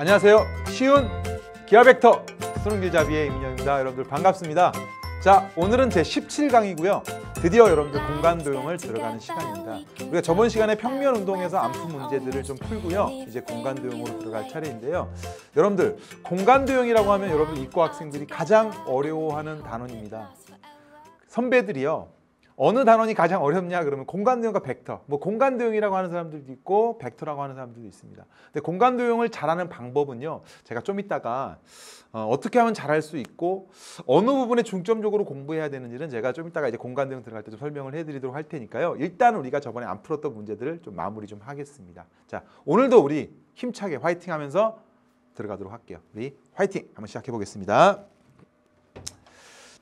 안녕하세요. 쉬운 기아 벡터 수능 길잡비의 임영입니다. 여러분들 반갑습니다. 자, 오늘은 제 17강이고요. 드디어 여러분들 공간 도형을 들어가는 시간입니다. 우리가 저번 시간에 평면 운동에서 안푼 문제들을 좀 풀고요. 이제 공간 도형으로 들어갈 차례인데요. 여러분들 공간 도형이라고 하면 여러분 입고 학생들이 가장 어려워하는 단원입니다. 선배들이요. 어느 단원이 가장 어렵냐 그러면 공간도형과 벡터 뭐 공간도형이라고 하는 사람들도 있고 벡터라고 하는 사람들도 있습니다 근데 공간도형을 잘하는 방법은요 제가 좀 이따가 어, 어 떻게 하면 잘할 수 있고 어느 부분에 중점적으로 공부해야 되는지는 제가 좀 이따가 이제 공간도형 들어갈 때 좀 설명을 해드리도록 할 테니까요 일단 우리가 저번에 안 풀었던 문제들을 좀 마무리 좀 하겠습니다 자 오늘도 우리 힘차게 화이팅 하면서 들어가도록 할게요 우리 화이팅 한번 시작해 보겠습니다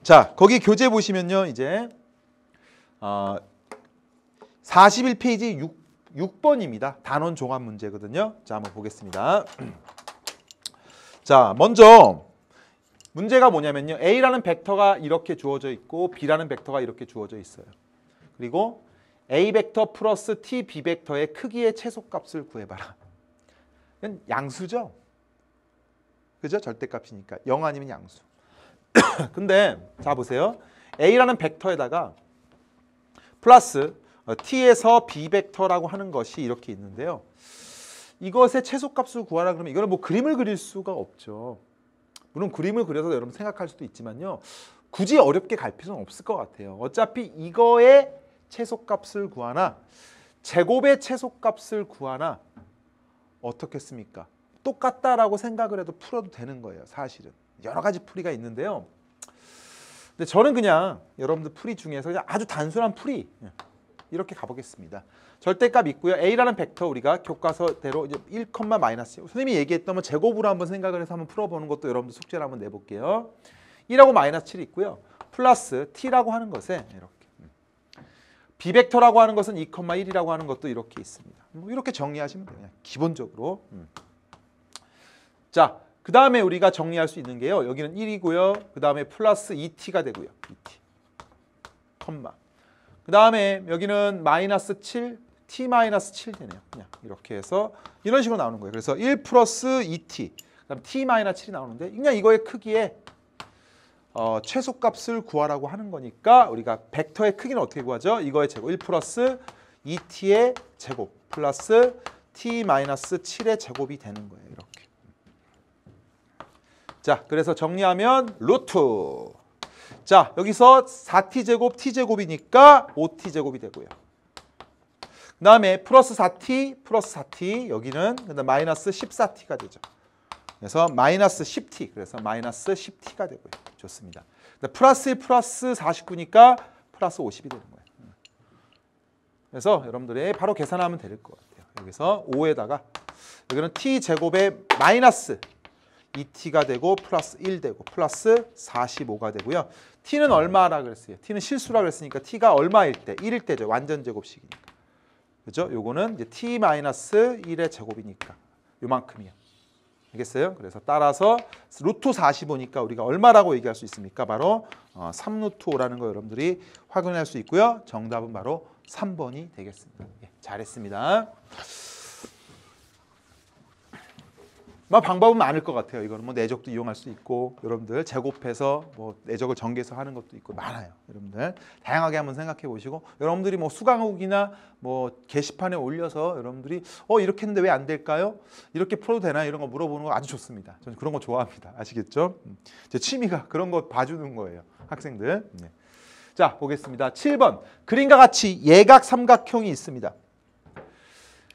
자 거기 교재 보시면요 이제 41페이지 어, 6, 6번입니다. 단원 종합 문제거든요. 자, 한번 보겠습니다. 자, 먼저 문제가 뭐냐면요. A라는 벡터가 이렇게 주어져 있고 B라는 벡터가 이렇게 주어져 있어요. 그리고 A 벡터 플러스 T, B 벡터의 크기의 최소값을 구해봐라. 이건 양수죠. 그죠? 절대값이니까. 0 아니면 양수. 근데 자 보세요. A라는 벡터에다가 플러스 어, t에서 b 벡터라고 하는 것이 이렇게 있는데요. 이것의 최소값을 구하라 그러면 이거는 뭐 그림을 그릴 수가 없죠. 물론 그림을 그려서 여러분 생각할 수도 있지만요. 굳이 어렵게 갈 필요는 없을 것 같아요. 어차피 이거의 최소값을 구하나 제곱의 최소값을 구하나 어떻겠습니까? 똑같다라고 생각을 해도 풀어도 되는 거예요. 사실은 여러 가지 풀이가 있는데요. 근데 저는 그냥 여러분들 풀이 중에서 그냥 아주 단순한 풀이 예, 이렇게 가보겠습니다. 절대값 있고요. A라는 벡터 우리가 교과서대로 이제 1, 마이너스 선생님이 얘기했던 뭐 제곱으로 한번 생각을 해서 한번 풀어보는 것도 여러분들 숙제를 한번 내볼게요. 1하고 마이너스 7 있고요. 플러스 T라고 하는 것에 이렇게 음, B벡터라고 하는 것은 2,1이라고 하는 것도 이렇게 있습니다. 뭐 이렇게 정리하시면 돼요. 기본적으로. 음. 자, 그 다음에 우리가 정리할 수 있는 게요. 여기는 1이고요. 그 다음에 플러스 2t가 되고요. 2t. 컴마. 그 다음에 여기는 마이너스 7, t 마이너스 7 되네요. 그냥 이렇게 해서 이런 식으로 나오는 거예요. 그래서 1 플러스 2t, 그 다음 t 마이너스 7이 나오는데 그냥 이거의 크기에 어, 최소값을 구하라고 하는 거니까 우리가 벡터의 크기는 어떻게 구하죠? 이거의 제곱 1 플러스 2t의 제곱 플러스 t 마이너스 7의 제곱이 되는 거예요. 자, 그래서 정리하면 루트. 자, 여기서 4t제곱, t제곱이니까 5t제곱이 되고요. 그 다음에 플러스 4t, 플러스 4t, 여기는 근데 마이너스 14t가 되죠. 그래서 마이너스 10t, 그래서 마이너스 10t가 되고요. 좋습니다. 플러스 플러스 49니까 플러스 50이 되는 거예요. 그래서 여러분들이 바로 계산하면 될 것 같아요. 여기서 5에다가 여기는 t제곱의 마이너스 2t가 되고 플러스 1 되고 플러스 45가 되고요. t는 얼마라 그랬어요. t는 실수라 그랬으니까 t가 얼마일 때 1일 때죠. 완전 제곱식이니까. 그죠? 요거는 이제 t 마이너스 1의 제곱이니까 요만큼이요. 알겠어요? 그래서 따라서 루트 45니까 우리가 얼마라고 얘기할 수 있습니까? 바로 어, 3루트 5라는 거 여러분들이 확인할 수 있고요. 정답은 바로 3번이 되겠습니다. 예, 잘했습니다. 뭐 방법은 많을 것 같아요. 이거는 뭐 내적도 이용할 수 있고 여러분들 제곱해서 뭐 내적을 전개해서 하는 것도 있고 많아요. 여러분들 다양하게 한번 생각해 보시고 여러분들이 뭐 수강욱이나 뭐 게시판에 올려서 여러분들이 어 이렇게 했는데 왜 안 될까요? 이렇게 풀어도 되나 이런 거 물어보는 거 아주 좋습니다. 저는 그런 거 좋아합니다. 아시겠죠? 음. 제 취미가 그런 거 봐주는 거예요. 학생들. 네. 자 보겠습니다. 7번 그림과 같이 예각 삼각형이 있습니다.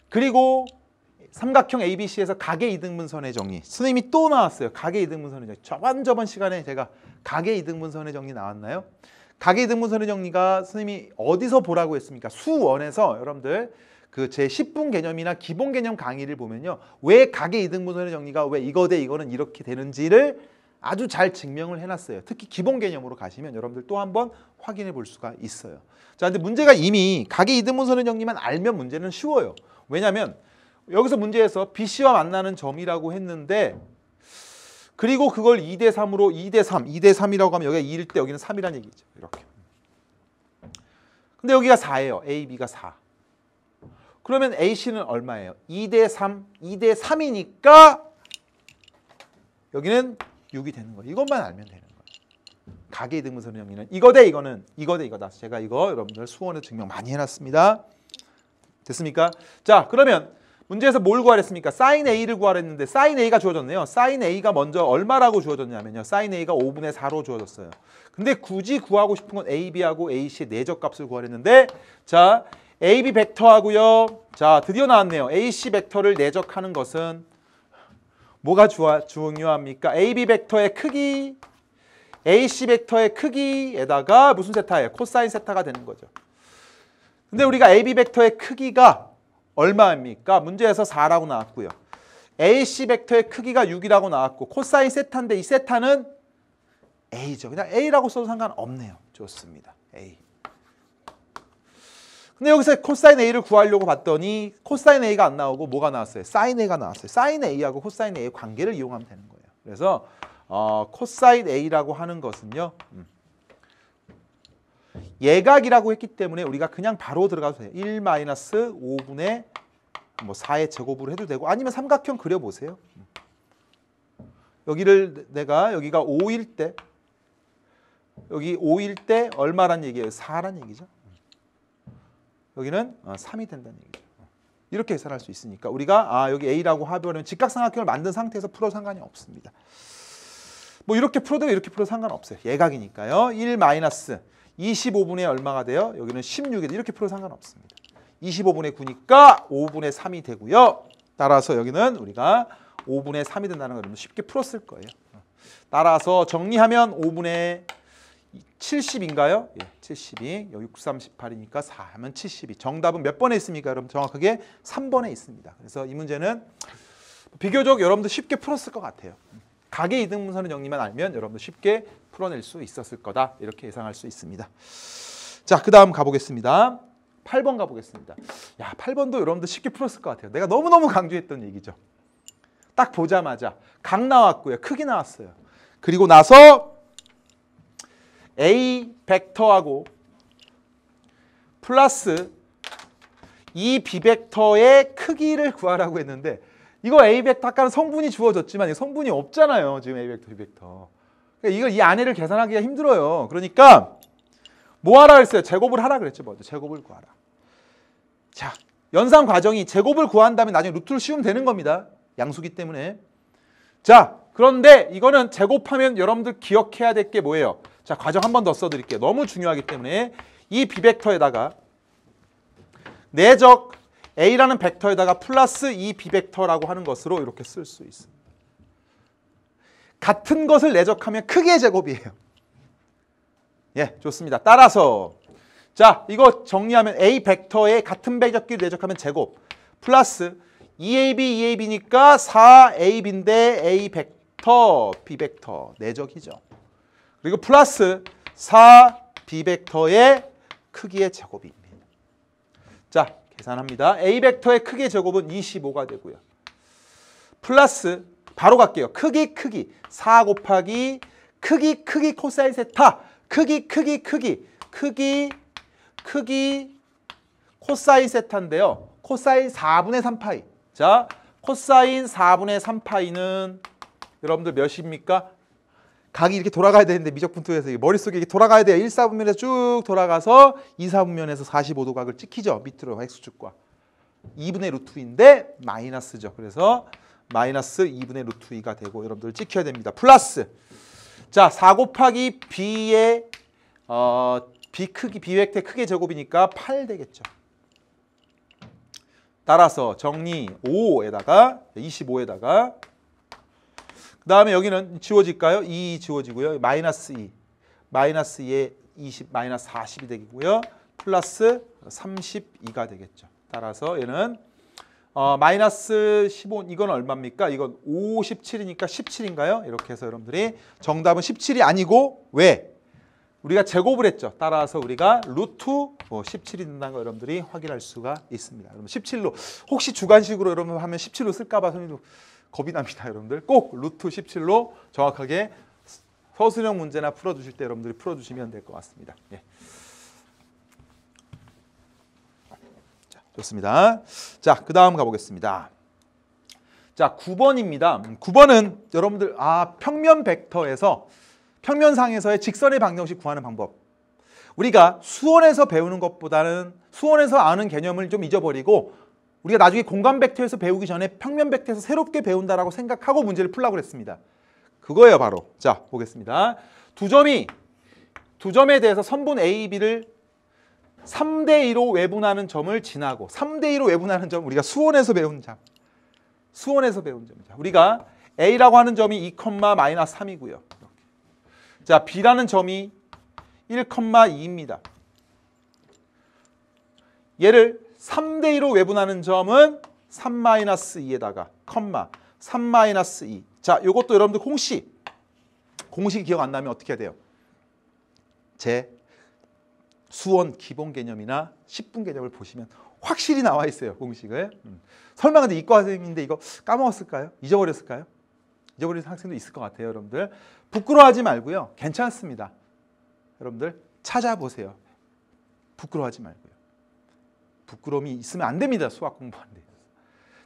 그리고 삼각형 ABC에서 가계 이등분선의 정리 선생님이 또 나왔어요. 가계 이등분선의 정리 저번 저번 시간에 제가 가계 이등분선의 정리 나왔나요? 가계 이등분선의 정리가 선생님이 어디서 보라고 했습니까? 수원에서 여러분들 그 제 10분 개념이나 기본 개념 강의를 보면요. 왜 가계 이등분선의 정리가 왜 이거 대 이거는 이렇게 되는지를 아주 잘 증명을 해놨어요. 특히 기본 개념으로 가시면 여러분들 또 한번 확인해 볼 수가 있어요. 자, 근데 문제가 이미 가계 이등분선의 정리만 알면 문제는 쉬워요. 왜냐하면 여기서 문제에서 BC와 만나는 점이라고 했는데 그리고 그걸 2대 3으로 2대 3, 2대 3이라고 하면 여기가 2일 때 여기는 3이라는 얘기죠. 이렇게. 근데 여기가 4예요. A, B가 4. 그러면 AC는 얼마예요? 2대 3, 2대 3이니까 여기는 6이 되는 거예요. 이것만 알면 되는 거예요. 가계등분 설명이는 이거 대 이거는 이거 대 이거다. 제가 이거 여러분들 수원에 증명 많이 해놨습니다. 됐습니까? 자 그러면 문제에서 뭘 구하랬습니까? 사인 A를 구하랬는데 사인 A가 주어졌네요. 사인 A가 먼저 얼마라고 주어졌냐면요. 사인 A가 5분의 4로 주어졌어요. 근데 굳이 구하고 싶은 건 AB하고 AC의 내적값을 구하랬는데 자 AB 벡터하고요. 자 드디어 나왔네요. AC 벡터를 내적하는 것은 뭐가 주 중요합니까? AB 벡터의 크기 AC 벡터의 크기에다가 무슨 세타예요? 코사인 세타가 되는 거죠. 근데 우리가 AB 벡터의 크기가 얼마입니까? 문제에서 4라고 나왔고요. AC 벡터의 크기가 6이라고 나왔고 코사인 세타인데 이 세타는 A죠. 그냥 A라고 써도 상관없네요. 좋습니다. A. 근데 여기서 코사인 A를 구하려고 봤더니 코사인 A가 안 나오고 뭐가 나왔어요? 사인 A가 나왔어요. 사인 A하고 코사인 A의 관계를 이용하면 되는 거예요. 그래서 어, 코사인 A라고 하는 것은요. 음. 예각이라고 했기 때문에 우리가 그냥 바로 들어가도 돼요. 1 마이너스 5분의 뭐 4의 제곱으로 해도 되고 아니면 삼각형 그려보세요. 여기를 내가 여기가 5일 때 여기 5일 때 얼마란 얘기예요? 4란 얘기죠. 여기는 3이 어, 된다는 얘기죠. 이렇게 계산할 수 있으니까 우리가 아 여기 A라고 하면 직각삼각형을 만든 상태에서 풀어 상관이 없습니다. 뭐 이렇게 풀어도 이렇게 풀어도 상관없어요. 예각이니까요. 1 마이너스 25분의 얼마가 돼요? 여기는 16이 이렇게 풀어 상관없습니다. 25분의 9니까 5분의 3이 되고요. 따라서 여기는 우리가 5분의 3이 된다는 걸 쉽게 풀었을 거예요. 따라서 정리하면 5분의 70인가요? 예, 72. 6, 3, 8이니까4 하면 72. 정답은 몇 번에 있습니까? 여러분 정확하게 3번에 있습니다. 그래서 이 문제는 비교적 여러분도 쉽게 풀었을 것 같아요. 가계 이등분선의 정리만 알면 여러분도 쉽게 풀어낼 수 있었을 거다. 이렇게 예상할 수 있습니다. 자, 그 다음 가보겠습니다. 8번 가보겠습니다. 야, 8번도 여러분들 쉽게 풀었을 것 같아요. 내가 너무너무 강조했던 얘기죠. 딱 보자마자 각 나왔고요. 크기 나왔어요. 그리고 나서 A 벡터하고 플러스 이 e B 벡터의 크기를 구하라고 했는데 이거 A 벡터 아까는 성분이 주어졌지만 성분이 없잖아요. 지금 A 벡터, B 벡터. 그러니까 이걸 이 안에를 계산하기가 힘들어요. 그러니까 뭐 하라 했어요? 제곱을 하라 그랬죠. 먼저 뭐. 제곱을 구하라. 자, 연산 과정이 제곱을 구한 다음에 나중에 루트를 씌우면 되는 겁니다. 양수기 때문에. 자, 그런데 이거는 제곱하면 여러분들 기억해야 될 게 뭐예요? 자, 과정 한 번 더 써드릴게요. 너무 중요하기 때문에 이 비벡터에다가 내적 A라는 벡터에다가 플러스 이 비벡터라고 하는 것으로 이렇게 쓸 수 있습니다. 같은 것을 내적하면 크게 제곱이에요. 예, 좋습니다. 따라서 자, 이거 정리하면 A 벡터의 같은 배격끼리 내적하면 제곱 플러스 EAB, EAB니까 4AB인데 A 벡터, B 벡터 내적이죠. 그리고 플러스 4B 벡터의 크기의 제곱입니다. 자, 계산합니다. A 벡터의 크기 제곱은 25가 되고요. 플러스 바로 갈게요. 크기 크기 4 곱하기 크기 크기 코사인 세타 크기 크기 크기 크기 크기 코사인 세타인데요. 코사인 4분의 3파이 자 코사인 4분의 3파이는 여러분들 몇입니까? 각이 이렇게 돌아가야 되는데 미적분투에서 머릿속에 이렇게 돌아가야 돼요. 1, 4분면에서 쭉 돌아가서 2, 4분면에서 45도 각을 찍히죠. 밑으로 X축과. 2분의 루트인데 마이너스죠. 그래서 마이너스 2분의 루트 2가 되고 여러분들 찍혀야 됩니다. 플러스 자4 곱하기 B의 어, B 크기, B 획의 크게 제곱이니까 8 되겠죠. 따라서 정리 5에다가 25에다가 그 다음에 여기는 지워질까요? 2 지워지고요. 마이너스 2 마이너스 2에 20 마이너스 40이 되겠고요. 플러스 32가 되겠죠. 따라서 얘는 어, 마이너스 15 이건 얼마입니까? 이건 57이니까 17인가요? 이렇게 해서 여러분들이 정답은 17이 아니고 왜? 우리가 제곱을 했죠. 따라서 우리가 루트 뭐 17이 된다는 거 여러분들이 확인할 수가 있습니다. 여러분 17로 혹시 주관식으로 여러분 하면 17로 쓸까 봐 선생님도 겁이 납니다. 여러분들 꼭 루트 17로 정확하게 서술형 문제나 풀어주실 때 여러분들이 풀어주시면 될 것 같습니다. 예. 좋습니다. 자, 그 다음 가보겠습니다. 자, 9번입니다. 9번은 음, 여러분들, 아, 평면 벡터에서 평면상에서의 직선의 방정식 구하는 방법. 우리가 수원에서 배우는 것보다는 수원에서 아는 개념을 좀 잊어버리고 우리가 나중에 공간 벡터에서 배우기 전에 평면 벡터에서 새롭게 배운다라고 생각하고 문제를 풀라고 그랬습니다. 그거예요, 바로. 자, 보겠습니다. 두 점이 두 점에 대해서 선분 A, B를 3대2로 외분하는 점을 지나고 3대2로 외분하는 점 우리가 수원에서 배운 점 수원에서 배운 점이죠. 우리가 A라고 하는 점이 2, 마이너스 3이고요. 자, B라는 점이 1,2입니다. 얘를 3대2로 외분하는 점은 3-2에다가 컴마 3-2 자, 이것도 여러분들 공식 공식 기억 안 나면 어떻게 해야 돼요? 제 수원 기본 개념이나 10분 개념을 보시면 확실히 나와 있어요. 공식을. 음. 설마 근데 이과 선생님인데 이거 까먹었을까요? 잊어버렸을까요? 잊어버리는 학생도 있을 것 같아요. 여러분들. 부끄러워하지 말고요. 괜찮습니다. 여러분들 찾아보세요. 부끄러워하지 말고요. 부끄러움이 있으면 안 됩니다. 수학 공부하는데.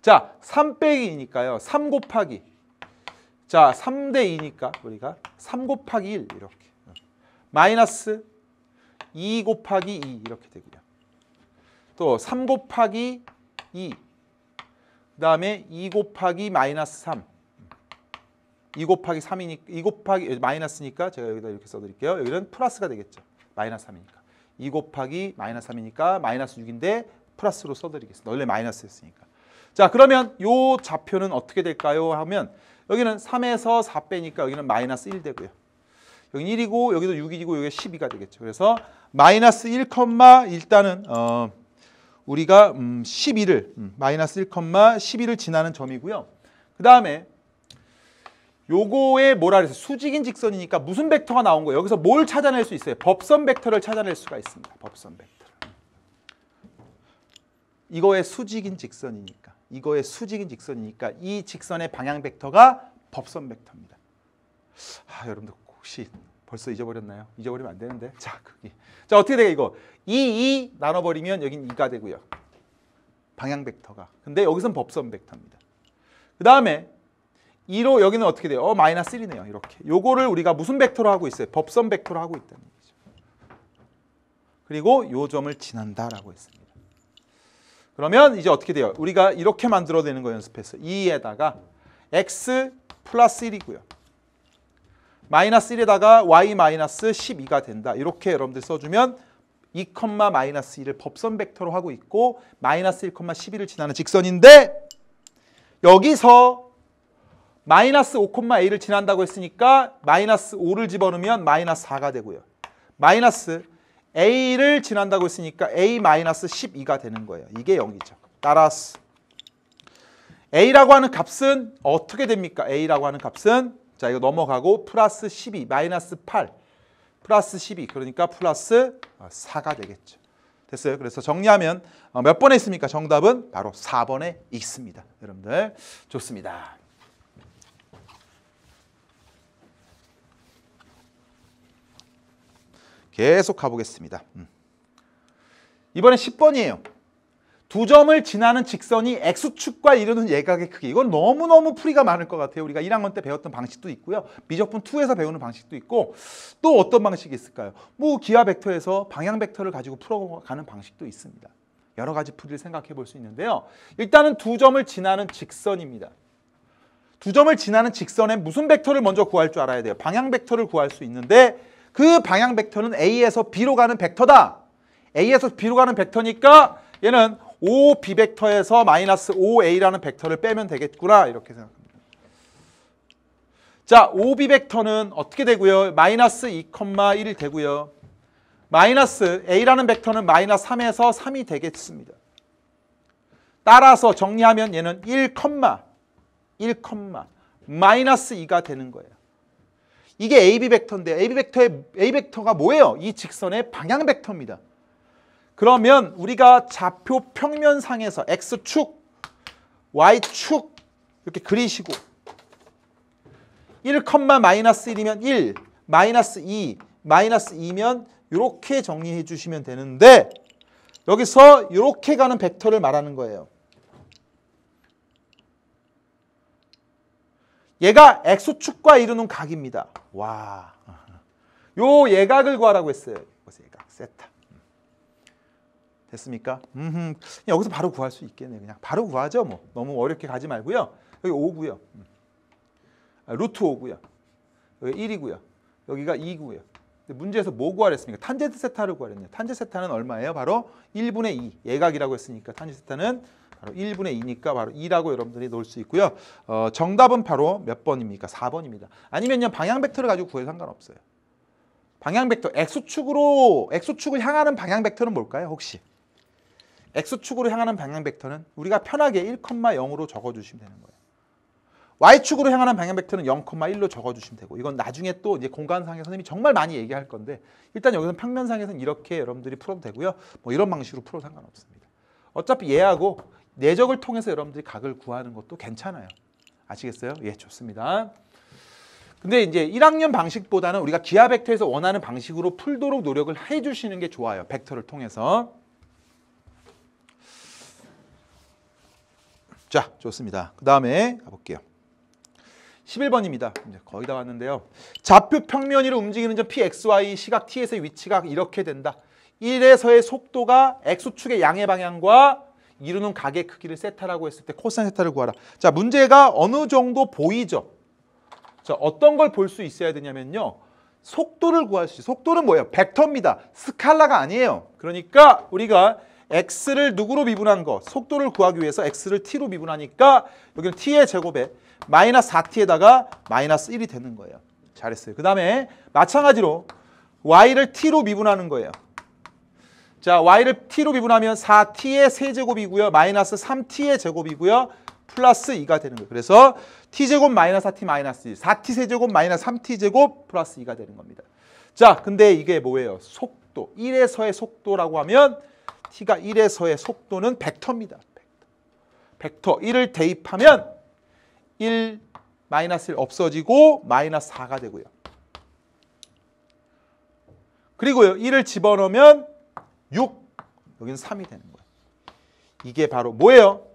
자, 3 빼기니까요. 3 곱하기. 자, 3대 2니까 우리가 3 곱하기 1 이렇게. 마이너스 2 곱하기 2 이렇게 되고요. 또3 곱하기 2. 그 다음에 2 곱하기 마이너스 3. 2 곱하기 3이니까 2 곱하기 마이너스니까 제가 여기다 이렇게 써드릴게요. 여기는 플러스가 되겠죠. 마이너스 3이니까. 2 곱하기 마이너스 3이니까 마이너스 6인데 플러스로 써드리겠습니다. 원래 마이너스였으니까. 자 그러면 요 좌표는 어떻게 될까요 하면 여기는 3에서 4 빼니까 여기는 마이너스 1 되고요. 여기 1이고 여기도 6이고 여기 12가 되겠죠. 그래서 마이너스 1, 일단은 어 우리가 음 12를 음 마이너스 1, 12를 지나는 점이고요. 그 다음에 요거에 뭐라 그래서 수직인 직선이니까 무슨 벡터가 나온 거예요? 여기서 뭘 찾아낼 수 있어요? 법선 벡터를 찾아낼 수가 있습니다. 법선 벡터를. 이거의 수직인 직선이니까 이거의 수직인 직선이니까 이 직선의 방향 벡터가 법선 벡터입니다. 아, 여러분들 혹시 벌써 잊어버렸나요? 잊어버리면 안 되는데. 자, 크기. 자, 어떻게 돼요, 이거? 2, 2 나눠버리면 여긴 2가 되고요. 방향 벡터가. 근데 여기선 법선 벡터입니다. 그 다음에 2로 여기는 어떻게 돼요? 어, 마이너스 1이네요. 이렇게. 요거를 우리가 무슨 벡터로 하고 있어요? 법선 벡터로 하고 있다는 얘기죠. 그리고 요 점을 지난다라고 했습니다. 그러면 이제 어떻게 돼요? 우리가 이렇게 만들어내는 거 연습했어요. 2에다가 x 플러스 1이고요. 마이너스 1에다가 y 마이너스 12가 된다. 이렇게 여러분들 써주면 2, 마이너스 1을 법선 벡터로 하고 있고 마이너스 1, 12를 지나는 직선인데 여기서 마이너스 5, a를 지난다고 했으니까 마이너스 5를 집어넣으면 마이너스 4가 되고요. 마이너스 a를 지난다고 했으니까 a 마이너스 12가 되는 거예요. 이게 0이죠. 따라서 a라고 하는 값은 어떻게 됩니까? a라고 하는 값은 자 이거 넘어가고 플러스 12 마이너스 8 플러스 12 그러니까 플러스 4가 어, 되겠죠. 됐어요. 그래서 정리하면 어, 몇 번에 있습니까? 정답은 바로 4번에 있습니다. 여러분들 좋습니다. 계속 가보겠습니다. 음. 이번엔 10번이에요. 두 점을 지나는 직선이 x축과 이르는 예각의 크기. 이건 너무너무 풀이가 많을 것 같아요. 우리가 1학년 때 배웠던 방식도 있고요. 미적분 2에서 배우는 방식도 있고 또 어떤 방식이 있을까요? 뭐 기하 벡터에서 방향 벡터를 가지고 풀어가는 방식도 있습니다. 여러 가지 풀이를 생각해 볼 수 있는데요. 일단은 두 점을 지나는 직선입니다. 두 점을 지나는 직선에 무슨 벡터를 먼저 구할 줄 알아야 돼요. 방향 벡터를 구할 수 있는데 그 방향 벡터는 A에서 B로 가는 벡터다. A에서 B로 가는 벡터니까 얘는 O B 벡터에서 마이너스 5 A라는 벡터를 빼면 되겠구나 이렇게 생각합니다. 자, OB 벡터는 어떻게 되고요? 마이너스 2,1이 되고요. 마이너스 A라는 벡터는 마이너스 3에서 3이 되겠습니다. 따라서 정리하면 얘는 1, 1, 마이너스 2가 되는 거예요. 이게 AB 벡터인데 AB 벡터의 A 벡터가 뭐예요? 이 직선의 방향 벡터입니다. 그러면 우리가 좌표 평면상에서 X축, Y축 이렇게 그리시고 1, 마이너스 1이면 1, 마이너스 2, 마이너스 2면 이렇게 정리해 주시면 되는데 여기서 이렇게 가는 벡터를 말하는 거예요. 얘가 X축과 이루는 각입니다. 와. 요 예각을 구하라고 했어요. 이것의 예각, 세타. 됐습니까? 음, 여기서 바로 구할 수 있겠네. 요 그냥 바로 구하죠. 뭐 너무 어렵게 가지 말고요. 여기 5고요. 음. 아, 루트 5고요. 여기 1이고요. 여기가 2고요. 문제에서 뭐 구하랬습니까? 탄젠트 세타를 구하랬네요. 탄젠트 세타는 얼마예요? 바로 1분의 2. 예각이라고 했으니까 탄젠트 세타는 바로 1분의 2니까 바로 2라고 여러분들이 놓을 수 있고요. 어, 정답은 바로 몇 번입니까? 4번입니다. 아니면요. 방향 벡터를 가지고 구해도 상관없어요. 방향 벡터, x축으로, x축을 향하는 방향 벡터는 뭘까요? 혹시? x축으로 향하는 방향 벡터는 우리가 편하게 1,0으로 적어주시면 되는 거예요. y축으로 향하는 방향 벡터는 0,1로 적어주시면 되고 이건 나중에 또 이제 공간상에 선생님이 정말 많이 얘기할 건데 일단 여기서는 평면상에서는 이렇게 여러분들이 풀어도 되고요. 뭐 이런 방식으로 풀어도 상관없습니다. 어차피 얘하고 내적을 통해서 여러분들이 각을 구하는 것도 괜찮아요. 아시겠어요? 예, 좋습니다. 근데 이제 1학년 방식보다는 우리가 기하 벡터에서 원하는 방식으로 풀도록 노력을 해주시는 게 좋아요. 벡터를 통해서. 자, 좋습니다. 그 다음에 가볼게요. 11번입니다. 이제 거의 다 왔는데요. 좌표 평면위로 움직이는 점 PXY 시각 T에서의 위치가 이렇게 된다. 1에서의 속도가 X축의 양의 방향과 이루는 각의 크기를 세타라고 했을 때 코사인 세타를 구하라. 자, 문제가 어느 정도 보이죠? 자, 어떤 걸 볼 수 있어야 되냐면요. 속도를 구할 수 있어요. 속도는 뭐예요? 벡터입니다. 스칼라가 아니에요. 그러니까 우리가 x를 누구로 미분한 거 속도를 구하기 위해서 x를 t로 미분하니까 여기는 t의 제곱에 마이너스 4t에다가 마이너스 1이 되는 거예요. 잘했어요. 그 다음에 마찬가지로 y를 t로 미분하는 거예요. 자, y를 t로 미분하면 4t의 세제곱이고요. 마이너스 3t의 제곱이고요. 플러스 2가 되는 거예요. 그래서 t제곱 마이너스 4t 마이너스 2, 4t 세제곱 마이너스 3t 제곱 플러스 2가 되는 겁니다. 자, 근데 이게 뭐예요? 속도, 1에서의 속도라고 하면 t가 1에서의 속도는 벡터입니다. 벡터. 벡터 1을 대입하면 1, 마이너스 1 없어지고 마이너스 4가 되고요. 그리고요. 1을 집어넣으면 6, 여기는 3이 되는 거예요. 이게 바로 뭐예요?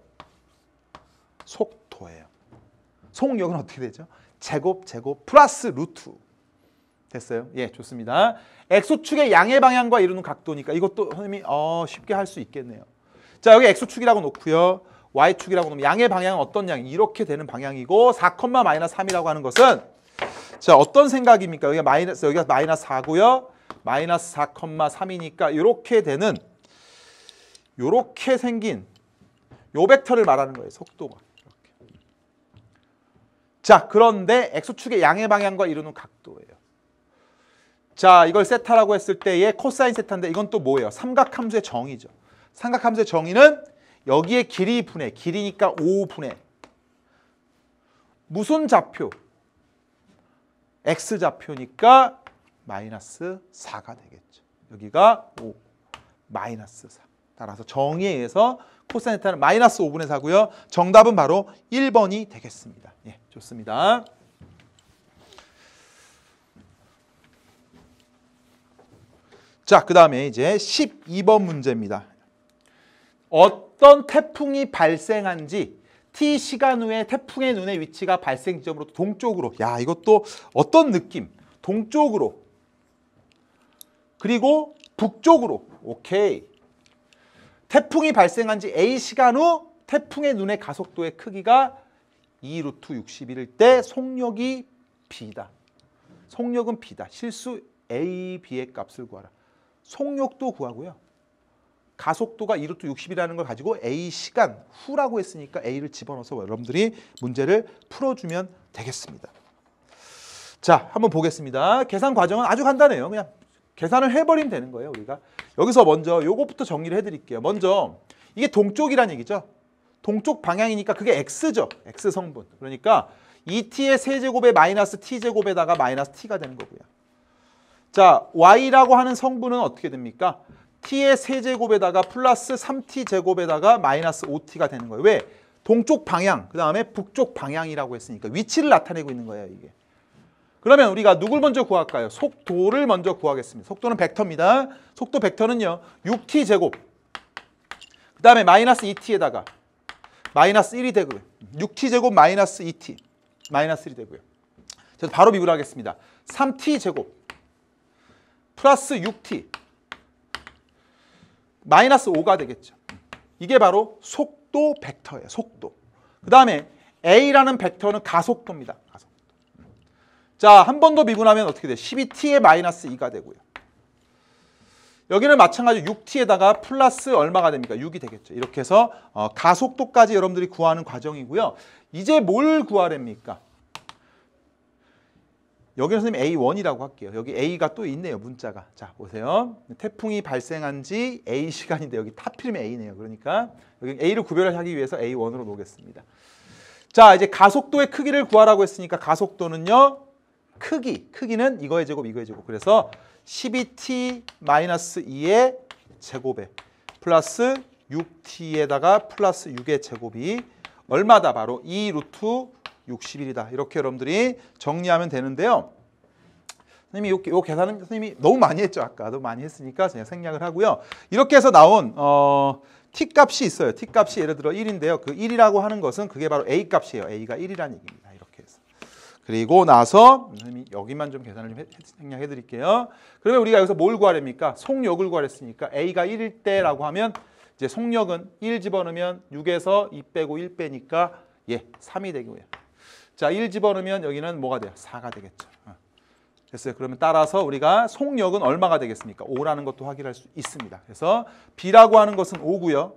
속도예요. 속력은 어떻게 되죠? 제곱, 제곱, 플러스 루트. 됐어요? 예, 좋습니다. 엑소축의 양의 방향과 이루는 각도니까 이것도 선생님이 어, 쉽게 할 수 있겠네요. 자, 여기 엑소축이라고 놓고요. Y축이라고 놓으면 양의 방향은 어떤 양? 이렇게 되는 방향이고 4, 마이너스 3이라고 하는 것은 자, 어떤 생각입니까? 여기가 마이너스, 여기가 마이너스 4고요. 마이너스 4, 3이니까 이렇게 되는 이렇게 생긴 요 벡터를 말하는 거예요. 속도가. 이렇게. 자, 그런데 엑소축의 양의 방향과 이루는 각도예요. 자, 이걸 세타라고 했을 때의 코사인 세타인데 이건 또 뭐예요? 삼각함수의 정의죠. 삼각함수의 정의는 여기에 길이 분해, 길이니까 5분해. 무슨 좌표? x좌표니까 마이너스 4가 되겠죠. 여기가 5, 마이너스 4. 따라서 정의에 의해서 코사인 세타는 마이너스 5분의 4고요. 정답은 바로 1번이 되겠습니다. 예, 좋습니다. 자, 그 다음에 이제 12번 문제입니다. 어떤 태풍이 발생한지 T 시간 후에 태풍의 눈의 위치가 발생 지점으로 동쪽으로 야 이것도 어떤 느낌? 동쪽으로 그리고 북쪽으로 오케이 태풍이 발생한 지 A 시간 후 태풍의 눈의 가속도의 크기가 2루트 61일 때 속력이 B다. 속력은 B다. 실수 A, B의 값을 구하라. 속력도 구하고요. 가속도가 이루트 60이라는 걸 가지고 A 시간 후라고 했으니까 A를 집어넣어서 여러분들이 문제를 풀어주면 되겠습니다. 자, 한번 보겠습니다. 계산 과정은 아주 간단해요. 그냥 계산을 해버리면 되는 거예요, 우리가. 여기서 먼저 요것부터 정리를 해드릴게요. 먼저 이게 동쪽이란 얘기죠. 동쪽 방향이니까 그게 X죠. X 성분. 그러니까 2T의 e 세제곱에 마이너스 T제곱에다가 마이너스 T가 되는 거고요. 자, y라고 하는 성분은 어떻게 됩니까? t의 세제곱에다가 플러스 3t 제곱에다가 마이너스 5t가 되는 거예요. 왜? 동쪽 방향, 그 다음에 북쪽 방향이라고 했으니까 위치를 나타내고 있는 거예요, 이게. 그러면 우리가 누굴 먼저 구할까요? 속도를 먼저 구하겠습니다. 속도는 벡터입니다. 속도 벡터는요. 6t 제곱. 그 다음에 마이너스 2t에다가 마이너스 1이 되고요. 6t 제곱 마이너스 2t. 마이너스 1이 되고요. 제가 바로 비교를 하겠습니다 3t 제곱. 플러스 6t 마이너스 5가 되겠죠. 이게 바로 속도 벡터예요. 속도. 그 다음에 a라는 벡터는 가속도입니다. 가속도. 자, 한 번 더 미분하면 어떻게 돼요? 12t의 마이너스 2가 되고요. 여기는 마찬가지로 6t에다가 플러스 얼마가 됩니까? 6이 되겠죠. 이렇게 해서 어, 가속도까지 여러분들이 구하는 과정이고요. 이제 뭘 구하랍니까? 여기 선생님 A1이라고 할게요. 여기 A가 또 있네요. 문자가. 자 보세요. 태풍이 발생한 지 A 시간인데 여기 타필면 A네요. 그러니까 여기 A를 구별하기 위해서 A1으로 놓겠습니다. 자 이제 가속도의 크기를 구하라고 했으니까 가속도는요. 크기. 크기는 이거의 제곱 이거의 제곱. 그래서 12t 마이너스 2의 제곱에 플러스 6t에다가 플러스 6의 제곱이 얼마다 바로 2 루트 60일이다. 이렇게 여러분들이 정리하면 되는데요. 선생님이 요, 요 계산은 선생님이 너무 많이 했죠. 아까 도 많이 했으니까 그냥 생략을 하고요. 이렇게 해서 나온 어, t값이 있어요. t값이 예를 들어 1인데요. 그 1이라고 하는 것은 그게 바로 a값이에요. a가 1이라는 얘기입니다. 이렇게 해서. 그리고 나서 선생님이 여기만 좀 계산을 좀 해, 생략해 드릴게요. 그러면 우리가 여기서 뭘 구하렵니까? 속력을 구하랬으니까 a가 1일 때라고 하면 이제 속력은 1 집어넣으면 6에서 2 빼고 1 빼니까 예, 3이 되고요. 자, 1 집어넣으면 여기는 뭐가 돼요? 4가 되겠죠. 어. 됐어요. 그러면 따라서 우리가 속력은 얼마가 되겠습니까? 5라는 것도 확인할 수 있습니다. 그래서 B라고 하는 것은 5고요.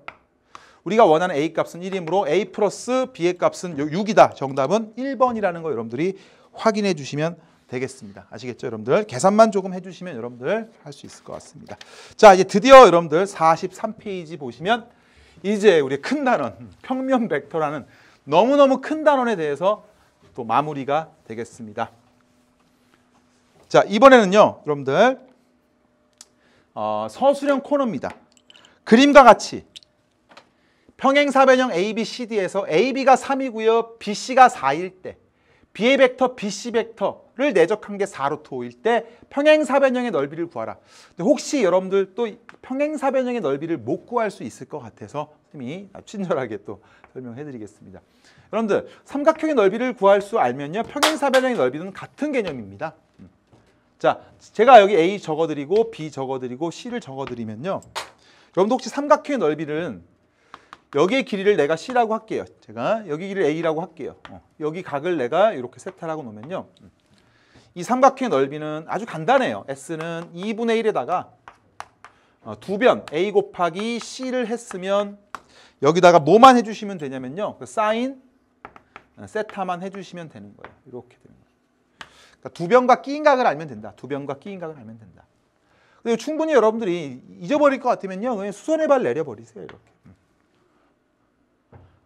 우리가 원하는 A 값은 1이므로 A 플러스 B의 값은 6이다. 정답은 1번이라는 거 여러분들이 확인해 주시면 되겠습니다. 아시겠죠, 여러분들? 계산만 조금 해주시면 여러분들 할 수 있을 것 같습니다. 자, 이제 드디어 여러분들 43페이지 보시면 이제 우리 큰 단원, 평면 벡터라는 너무너무 큰 단원에 대해서 또 마무리가 되겠습니다. 자 이번에는요 여러분들 어, 서술형 코너입니다. 그림과 같이 평행사변형 ABCD에서 AB가 3이고요. BC가 4일 때 B의 벡터, BC 벡터를 내적한 게 4루트 5일 때 평행사변형의 넓이를 구하라. 근데 혹시 여러분들 또 평행사변형의 넓이를 못 구할 수 있을 것 같아서 선생님이 친절하게 또 설명해 드리겠습니다. 여러분들 삼각형의 넓이를 구할 수 알면요. 평행사변형의 넓이는 같은 개념입니다. 음. 자, 제가 여기 A 적어드리고 B 적어드리고 C를 적어드리면요. 여러분도 혹시 삼각형의 넓이는 여기의 길이를 내가 C라고 할게요. 제가 여기 길을 A라고 할게요. 어, 여기 각을 내가 이렇게 세타라고 놓으면요. 음. 이 삼각형의 넓이는 아주 간단해요. S는 2분의 1에다가 어, 두변 A 곱하기 C를 했으면 여기다가 뭐만 해주시면 되냐면요. 그 사인 세타만 해주시면 되는 거예요. 이렇게 되는 거예요. 그러니까 두 변과 끼인각을 알면 된다. 두 변과 끼인각을 알면 된다. 근데 충분히 여러분들이 잊어버릴 것 같으면요. 그냥 수선의 발 내려버리세요. 이렇게. 음.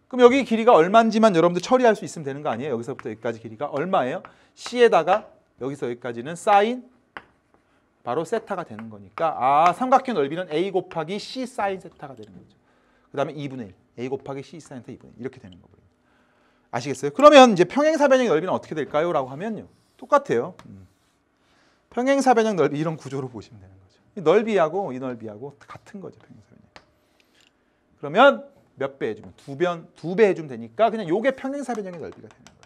그럼 여기 길이가 얼마인지만 여러분들 처리할 수 있으면 되는 거 아니에요? 여기서부터 여기까지 길이가 얼마예요? C에다가 여기서 여기까지는 사인 바로 세타가 되는 거니까 아 삼각형 넓이는 A 곱하기 C 사인 세타가 되는 거죠. 그 다음에 2분의 1. A 곱하기 C 사인 세타 2분의 1. 이렇게 되는 거고요. 아시겠어요? 그러면 이제 평행사변형 넓이는 어떻게 될까요? 라고 하면요. 똑같아요. 음. 평행사변형 넓이 이런 구조로 보시면 되는 거죠. 이 넓이하고 이 넓이하고 같은 거죠. 평행사변형. 그러면 몇 배 해주면? 두, 변, 두 배 해주면 되니까 그냥 요게 평행사변형의 넓이가 되는 거예요.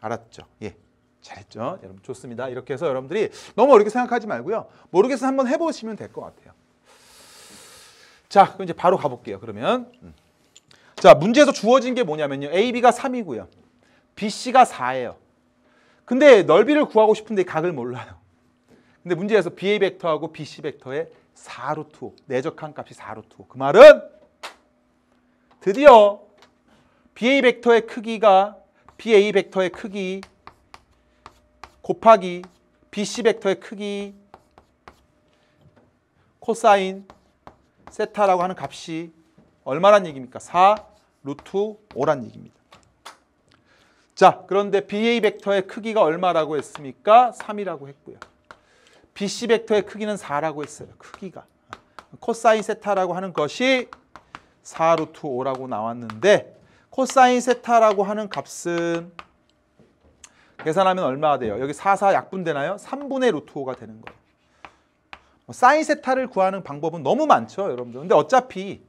알았죠? 예. 잘했죠? 여러분 좋습니다. 이렇게 해서 여러분들이 너무 어렵게 생각하지 말고요. 모르겠으면 한번 해보시면 될 것 같아요. 자, 그럼 이제 바로 가볼게요. 그러면 음. 자, 문제에서 주어진 게 뭐냐면요. AB가 3이고요. BC가 4예요. 근데 넓이를 구하고 싶은데 각을 몰라요. 근데 문제에서 BA 벡터하고 BC 벡터의 4루트 5, 내적한 값이 4루트 5. 그 말은 드디어 BA 벡터의 크기가 BA 벡터의 크기 곱하기 BC 벡터의 크기 코사인 세타라고 하는 값이 얼마란 얘기입니까? 4 루트 5란 얘기입니다. 자, 그런데 BA 벡터의 크기가 얼마라고 했습니까? 3이라고 했고요. BC 벡터의 크기는 4라고 했어요. 크기가. 코사인 세타라고 하는 것이 4 루트 5라고 나왔는데 코사인 세타라고 하는 값은 계산하면 얼마 돼요? 여기 4, 4 약분되나요? 3분의 루트 5가 되는 거예요. 뭐 사인 세타를 구하는 방법은 너무 많죠, 여러분들. 근데 어차피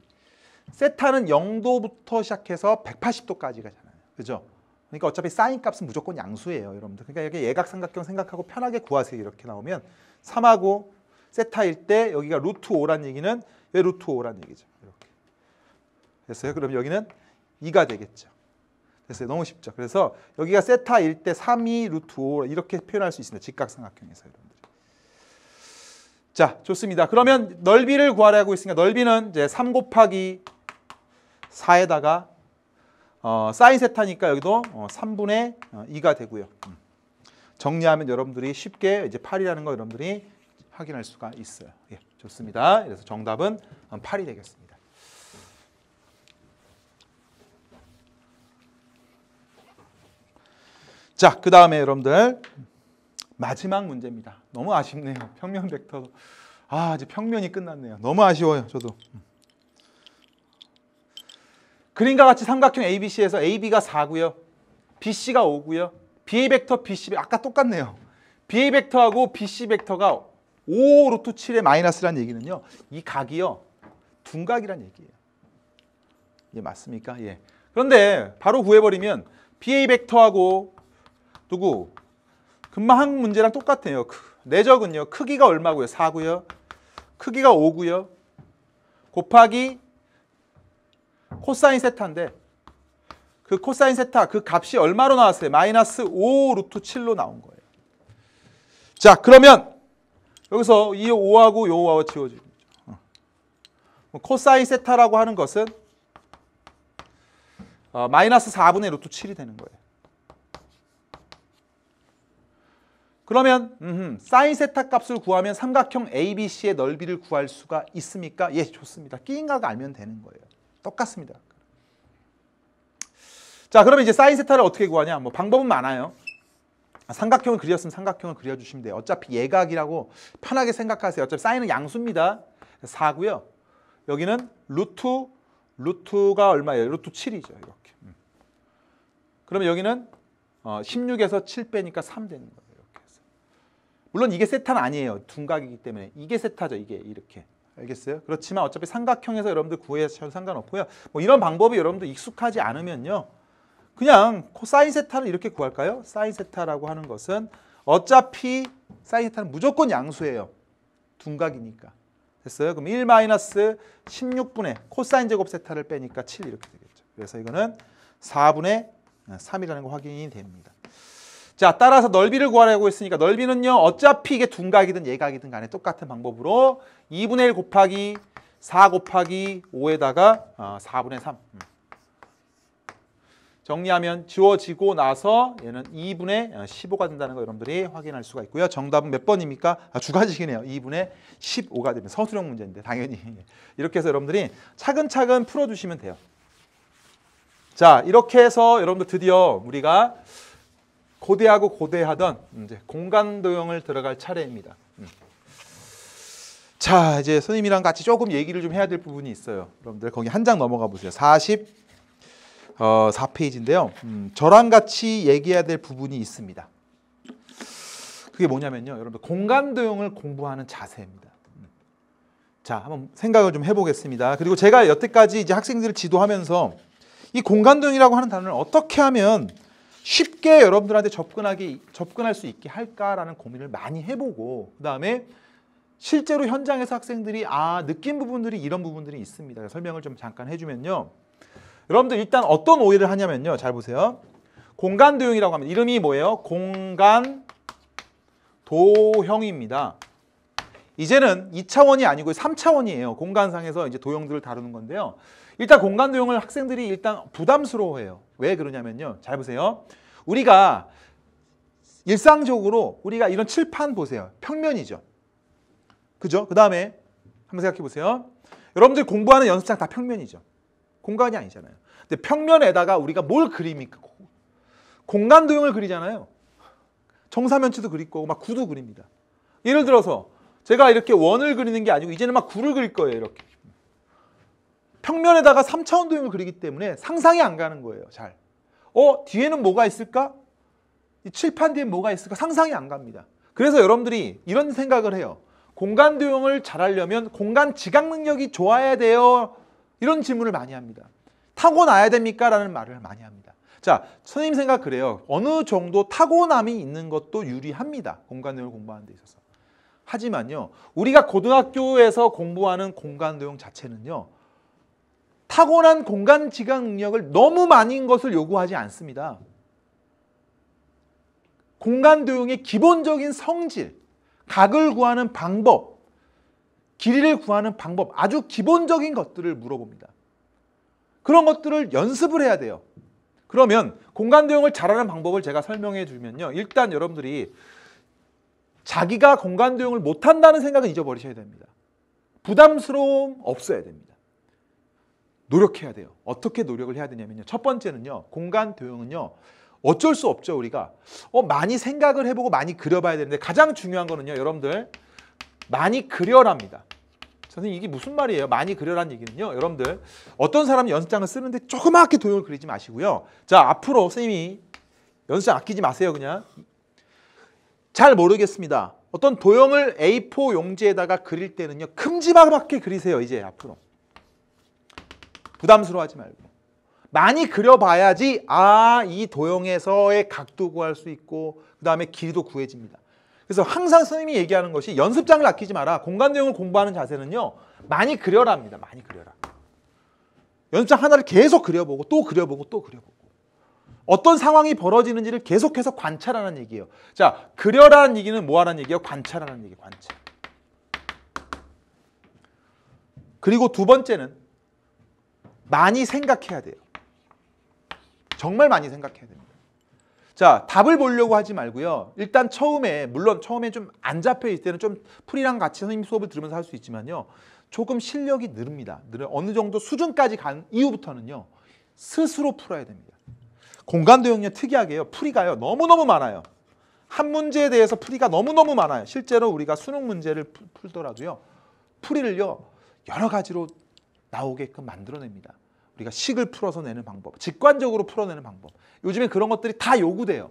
세타는 0도부터 시작해서 180도까지 가잖아요. 그죠? 그러니까 어차피 사인 값은 무조건 양수예요, 여러분들. 그러니까 여기 예각삼각형 생각하고 편하게 구하세요. 이렇게 나오면 3하고 세타일 때 여기가 루트 5란 얘기는 왜 루트 5란 얘기죠. 이렇게. 됐어요? 그럼 여기는 2가 되겠죠. 됐어요? 너무 쉽죠? 그래서 여기가 세타일 때 3이 루트 5 이렇게 표현할 수 있습니다. 직각삼각형에서 여러분들. 자, 좋습니다. 그러면 넓이를 구하라고 했으니까 넓이는 이제 3 곱하기 4에다가 어, 사인 세타니까 여기도 어, 3분의 2가 되고요. 음. 정리하면 여러분들이 쉽게 이제 8이라는 거 여러분들이 확인할 수가 있어요. 예, 좋습니다. 그래서 정답은 8이 어, 되겠습니다. 자, 그 다음에 여러분들 마지막 문제입니다. 너무 아쉽네요. 평면 벡터. 아, 이제 평면이 끝났네요. 너무 아쉬워요, 저도. 음. 그림과 같이 삼각형 ABC에서 AB가 4고요. BC가 5고요. BA 벡터 BC 아까 똑같네요. BA 벡터하고 BC 벡터가 5 루트 7의 마이너스란 얘기는요. 이 각이요. 둔각이란 얘기예요. 이게 맞습니까? 예. 그런데 바로 구해버리면 BA 벡터하고 누구? 금방한 문제랑 똑같아요. 내적은요. 크기가 얼마고요? 4고요. 크기가 5고요. 곱하기 코사인 세타인데 그 코사인 세타 그 값이 얼마로 나왔어요? 마이너스 5 루트 7로 나온 거예요. 자 그러면 여기서 이 5하고 요하고 지워지죠. 어. 코사인 세타라고 하는 것은 어, 마이너스 4분의 루트 7이 되는 거예요. 그러면 음흠, 사인 세타 값을 구하면 삼각형 ABC의 넓이를 구할 수가 있습니까? 예, 좋습니다. 끼인각을 알면 되는 거예요. 똑같습니다. 자, 그러면 이제 사인 세타를 어떻게 구하냐? 뭐 방법은 많아요. 아, 삼각형을 그렸으면 삼각형을 그려주시면 돼요. 어차피 예각이라고 편하게 생각하세요. 어차피 사인은 양수입니다. 4고요. 여기는 루트, 루트가 얼마예요? 루트 7이죠. 이렇게. 음. 그러면 여기는 16에서 어, 7 빼니까 3 되는 거예요. 이렇게 해서. 물론 이게 세타는 아니에요. 둔각이기 때문에. 이게 세타죠. 이게 이렇게. 알겠어요? 그렇지만 어차피 삼각형에서 여러분들 구해셔도 상관없고요. 뭐 이런 방법이 여러분들 익숙하지 않으면요. 그냥 코사인 세타를 이렇게 구할까요? 사인 세타라고 하는 것은 어차피 사인 세타는 무조건 양수예요. 둔각이니까. 됐어요? 그럼 1 마이너스 16분의 코사인 제곱 세타를 빼니까 7 이렇게 되겠죠. 그래서 이거는 4분의 3이라는 거 확인이 됩니다. 자, 따라서 넓이를 구하려고 했으니까 넓이는요. 어차피 이게 둔각이든 예각이든 간에 똑같은 방법으로 2분의 1 곱하기 4 곱하기 5에다가 어, 4분의 3. 음. 정리하면 지워지고 나서 얘는 2분의 15가 어, 된다는 거 여러분들이 확인할 수가 있고요. 정답은 몇 번입니까? 아, 두 가지이네요. 2분의 15가 되면 서술형 문제인데 당연히. 이렇게 해서 여러분들이 차근차근 풀어주시면 돼요. 자, 이렇게 해서 여러분들 드디어 우리가 고대하고 고대하던 이제 공간 도형을 들어갈 차례입니다. 음. 자, 이제 선생님이랑 같이 조금 얘기를 좀 해야 될 부분이 있어요. 여러분들 거기 한 장 넘어가 보세요. 40 어, 4페이지인데요. 음, 저랑 같이 얘기해야 될 부분이 있습니다. 그게 뭐냐면요. 여러분들 공간 도형을 공부하는 자세입니다. 음. 자, 한번 생각을 좀 해보겠습니다. 그리고 제가 여태까지 이제 학생들을 지도하면서 이 공간 도형이라고 하는 단어를 어떻게 하면 쉽게 여러분들한테 접근하기 접근할 수 있게 할까라는 고민을 많이 해보고 그다음에 실제로 현장에서 학생들이 아 느낀 부분들이 이런 부분들이 있습니다. 설명을 좀 잠깐 해주면요. 여러분들 일단 어떤 오해를 하냐면요. 잘 보세요. 공간 도형이라고 하면 이름이 뭐예요? 공간 도형입니다. 이제는 이차원이 아니고 삼차원이에요 공간상에서 이제 도형들을 다루는 건데요. 일단 공간 도용을 학생들이 일단 부담스러워해요. 왜 그러냐면요. 잘 보세요. 우리가 일상적으로 우리가 이런 칠판 보세요. 평면이죠. 그죠? 그 다음에 한번 생각해 보세요. 여러분들 공부하는 연습장 다 평면이죠. 공간이 아니잖아요. 근데 평면에다가 우리가 뭘 그립니까? 공간 도형을 그리잖아요. 정사면치도 그리고 막 구도 그립니다. 예를 들어서 제가 이렇게 원을 그리는 게 아니고 이제는 막 구를 그릴 거예요. 이렇게. 평면에다가 3차원 도형을 그리기 때문에 상상이 안 가는 거예요. 잘. 어? 뒤에는 뭐가 있을까? 이 칠판 뒤에 뭐가 있을까? 상상이 안 갑니다. 그래서 여러분들이 이런 생각을 해요. 공간 도형을 잘하려면 공간 지각 능력이 좋아야 돼요. 이런 질문을 많이 합니다. 타고나야 됩니까? 라는 말을 많이 합니다. 자, 선생님 생각 그래요. 어느 정도 타고남이 있는 것도 유리합니다. 공간 도용 공부하는 데 있어서. 하지만요. 우리가 고등학교에서 공부하는 공간 도형 자체는요. 타고난 공간 지각 능력을 너무 많은 것을 요구하지 않습니다. 공간 도용의 기본적인 성질, 각을 구하는 방법, 길이를 구하는 방법, 아주 기본적인 것들을 물어봅니다. 그런 것들을 연습을 해야 돼요. 그러면 공간 도용을 잘하는 방법을 제가 설명해 주면요. 일단 여러분들이 자기가 공간 도용을 못한다는 생각은 잊어버리셔야 됩니다. 부담스러움 없어야 됩니다. 노력해야 돼요. 어떻게 노력을 해야 되냐면요. 첫 번째는요. 공간 도형은요 어쩔 수 없죠 우리가 어, 많이 생각을 해보고 많이 그려봐야 되는데 가장 중요한 거는요 여러분들 많이 그려랍니다 선생님 이게 무슨 말이에요 많이 그려라는 얘기는요 여러분들 어떤 사람이 연습장을 쓰는데 조그맣게 도형을 그리지 마시고요 자 앞으로 선생님이 연습장 아끼지 마세요 그냥 잘 모르겠습니다 어떤 도형을 A4 용지에다가 그릴 때는요 큼지막하게 그리세요 이제 앞으로 부담스러워하지 말고 많이 그려봐야지 아이 도형에서의 각도 구할 수 있고 그 다음에 길이도 구해집니다. 그래서 항상 선생님이 얘기하는 것이 연습장을 아끼지 마라. 공간 도형을 공부하는 자세는요. 많이 그려라입니다. 많이 그려라. 연습장 하나를 계속 그려보고 또 그려보고 또 그려보고 어떤 상황이 벌어지는지를 계속해서 관찰하는 얘기예요. 자, 그려라는 얘기는 뭐하라는 얘기예요? 관찰하는 얘기, 관찰. 그리고 두 번째는 많이 생각해야 돼요. 정말 많이 생각해야 됩니다. 자, 답을 보려고 하지 말고요. 일단 처음에, 물론 처음에 좀 안 잡혀 있을 때는 좀 풀이랑 같이 선생님 수업을 들으면서 할 수 있지만요. 조금 실력이 늘릅니다. 늘 어느 정도 수준까지 간 이후부터는요. 스스로 풀어야 됩니다. 공간도형요 특이하게요. 풀이가요. 너무너무 많아요. 한 문제에 대해서 풀이가 너무너무 많아요. 실제로 우리가 수능 문제를 풀더라도요. 풀이를요. 여러 가지로 나오게끔 만들어냅니다. 우리가 식을 풀어서 내는 방법, 직관적으로 풀어내는 방법. 요즘에 그런 것들이 다 요구돼요.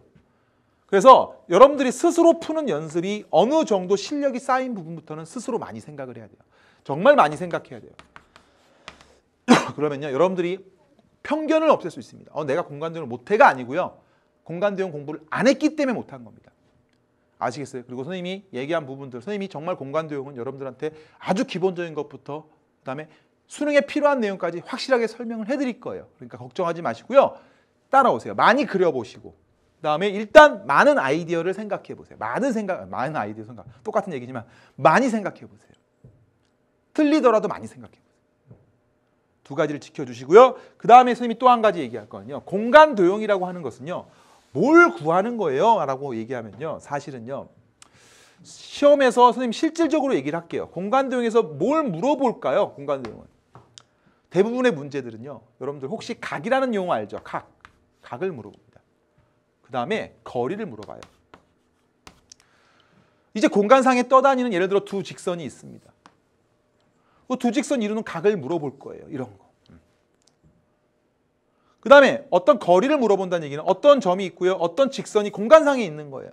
그래서 여러분들이 스스로 푸는 연습이 어느 정도 실력이 쌓인 부분부터는 스스로 많이 생각을 해야 돼요. 정말 많이 생각해야 돼요. 그러면요, 여러분들이 편견을 없앨 수 있습니다. 어, 내가 공간 대용 못해가 아니고요. 공간 대용 공부를 안 했기 때문에 못한 겁니다. 아시겠어요? 그리고 선생님이 얘기한 부분들, 선생님이 정말 공간 대용은 여러분들한테 아주 기본적인 것부터 그다음에 수능에 필요한 내용까지 확실하게 설명을 해드릴 거예요. 그러니까 걱정하지 마시고요. 따라오세요. 많이 그려보시고 그다음에 일단 많은 아이디어를 생각해 보세요. 많은 생각, 많은 아이디어 생각. 똑같은 얘기지만 많이 생각해 보세요. 틀리더라도 많이 생각해 보세요. 두 가지를 지켜주시고요. 그다음에 선생님이 또 한 가지 얘기할 거는요. 공간 도용이라고 하는 것은요. 뭘 구하는 거예요? 라고 얘기하면요. 사실은요. 시험에서 선생님 실질적으로 얘기를 할게요. 공간 도용에서 뭘 물어볼까요? 공간 도용은. 대부분의 문제들은요. 여러분들 혹시 각이라는 용어 알죠? 각. 각을 물어봅니다. 그 다음에 거리를 물어봐요. 이제 공간상에 떠다니는 예를 들어 두 직선이 있습니다. 그 두 직선 이루는 각을 물어볼 거예요. 이런 거. 음. 그 다음에 어떤 거리를 물어본다는 얘기는 어떤 점이 있고요. 어떤 직선이 공간상에 있는 거예요.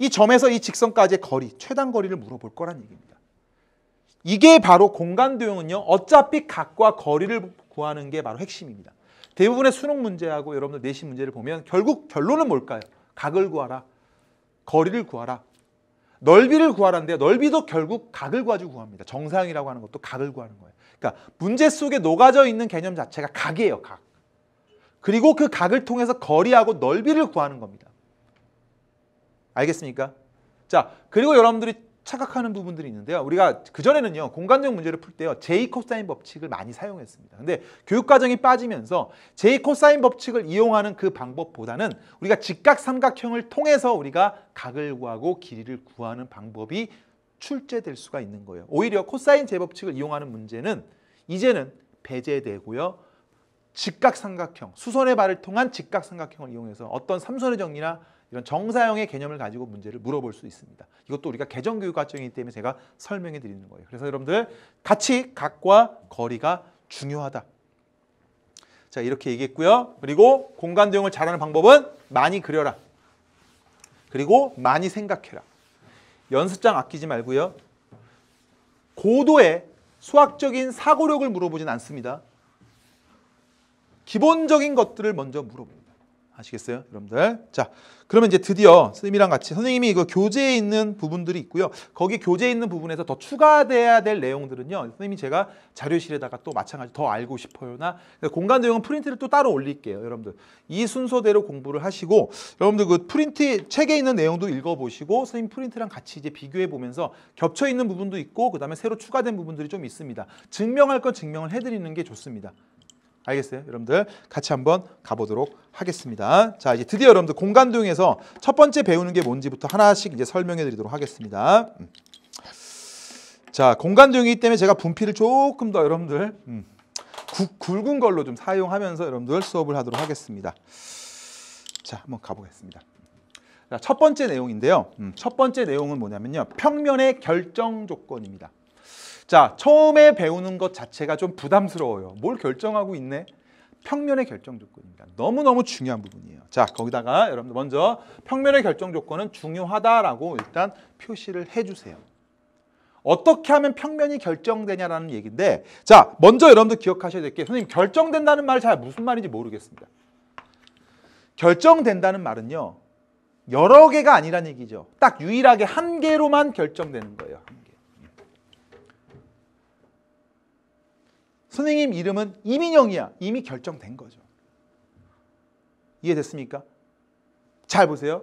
이 점에서 이 직선까지의 거리, 최단 거리를 물어볼 거란 얘기입니다. 이게 바로 공간 도형은요. 어차피 각과 거리를 구하는 게 바로 핵심입니다. 대부분의 수능 문제하고 여러분들 내신 문제를 보면 결국 결론은 뭘까요? 각을 구하라. 거리를 구하라. 넓이를 구하라는데 넓이도 결국 각을 가지고 구합니다. 정상이라고 하는 것도 각을 구하는 거예요. 그러니까 문제 속에 녹아져 있는 개념 자체가 각이에요. 각. 그리고 그 각을 통해서 거리하고 넓이를 구하는 겁니다. 알겠습니까? 자, 그리고 여러분들이 착각하는 부분들이 있는데요. 우리가 그전에는요. 공간적 문제를 풀 때요. 제이코사인 법칙을 많이 사용했습니다. 근데 교육과정이 빠지면서 제이코사인 법칙을 이용하는 그 방법보다는 우리가 직각삼각형을 통해서 우리가 각을 구하고 길이를 구하는 방법이 출제될 수가 있는 거예요. 오히려 코사인 제법칙을 이용하는 문제는 이제는 배제되고요. 직각삼각형, 수선의 발을 통한 직각삼각형을 이용해서 어떤 삼선의 정리나 이런 정사형의 개념을 가지고 문제를 물어볼 수 있습니다. 이것도 우리가 개정교육 과정이기 때문에 제가 설명해 드리는 거예요. 그래서 여러분들 같이 각과 거리가 중요하다. 자 이렇게 얘기했고요. 그리고 공간 도용을 잘하는 방법은 많이 그려라. 그리고 많이 생각해라. 연습장 아끼지 말고요. 고도의 수학적인 사고력을 물어보진 않습니다. 기본적인 것들을 먼저 물어봅니다. 아시겠어요? 여러분들. 자, 그러면 이제 드디어 선생님이랑 같이 선생님이 이거 그 교재에 있는 부분들이 있고요. 거기 교재에 있는 부분에서 더 추가돼야 될 내용들은요. 선생님이 제가 자료실에다가 또 마찬가지 더 알고 싶어요나 공간 도형은 프린트를 또 따로 올릴게요. 여러분들. 이 순서대로 공부를 하시고 여러분들 그 프린트 책에 있는 내용도 읽어보시고 선생님 프린트랑 같이 이제 비교해 보면서 겹쳐 있는 부분도 있고 그 다음에 새로 추가된 부분들이 좀 있습니다. 증명할 건 증명을 해드리는 게 좋습니다. 알겠어요? 여러분들 같이 한번 가보도록 하겠습니다. 자, 이제 드디어 여러분들 공간동에서 첫 번째 배우는 게 뭔지부터 하나씩 이제 설명해 드리도록 하겠습니다. 음. 자, 공간동이기 때문에 제가 분필을 조금 더 여러분들 음, 굵은 걸로 좀 사용하면서 여러분들 수업을 하도록 하겠습니다. 자, 한번 가보겠습니다. 자, 첫 번째 내용인데요. 음, 첫 번째 내용은 뭐냐면요. 평면의 결정 조건입니다. 자, 처음에 배우는 것 자체가 좀 부담스러워요. 뭘 결정하고 있네? 평면의 결정 조건입니다. 너무너무 중요한 부분이에요. 자, 거기다가 여러분들 먼저 평면의 결정 조건은 중요하다라고 일단 표시를 해주세요. 어떻게 하면 평면이 결정되냐라는 얘기인데 자, 먼저 여러분들 기억하셔야 될 게 선생님 결정된다는 말 잘 무슨 말인지 모르겠습니다. 결정된다는 말은요. 여러 개가 아니란 얘기죠. 딱 유일하게 한 개로만 결정되는 거예요. 한 개. 선생님 이름은 이민영이야. 이미 결정된 거죠. 이해됐습니까? 잘 보세요.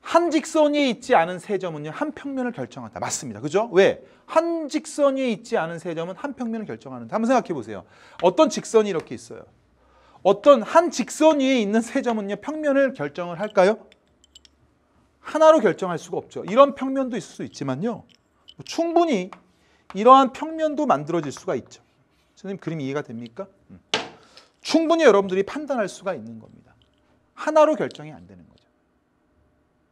한 직선 이 있지 않은 세 점은요. 한 평면을 결정한다. 맞습니다. 그죠? 왜? 한 직선 이 있지 않은 세 점은 한 평면을 결정하는데 한번 생각해 보세요. 어떤 직선이 이렇게 있어요? 어떤 한 직선 위에 있는 세 점은요. 평면을 결정을 할까요? 하나로 결정할 수가 없죠. 이런 평면도 있을 수 있지만요. 충분히 이러한 평면도 만들어질 수가 있죠. 선생님 그림 이해가 됩니까? 음. 충분히 여러분들이 판단할 수가 있는 겁니다. 하나로 결정이 안 되는 거죠.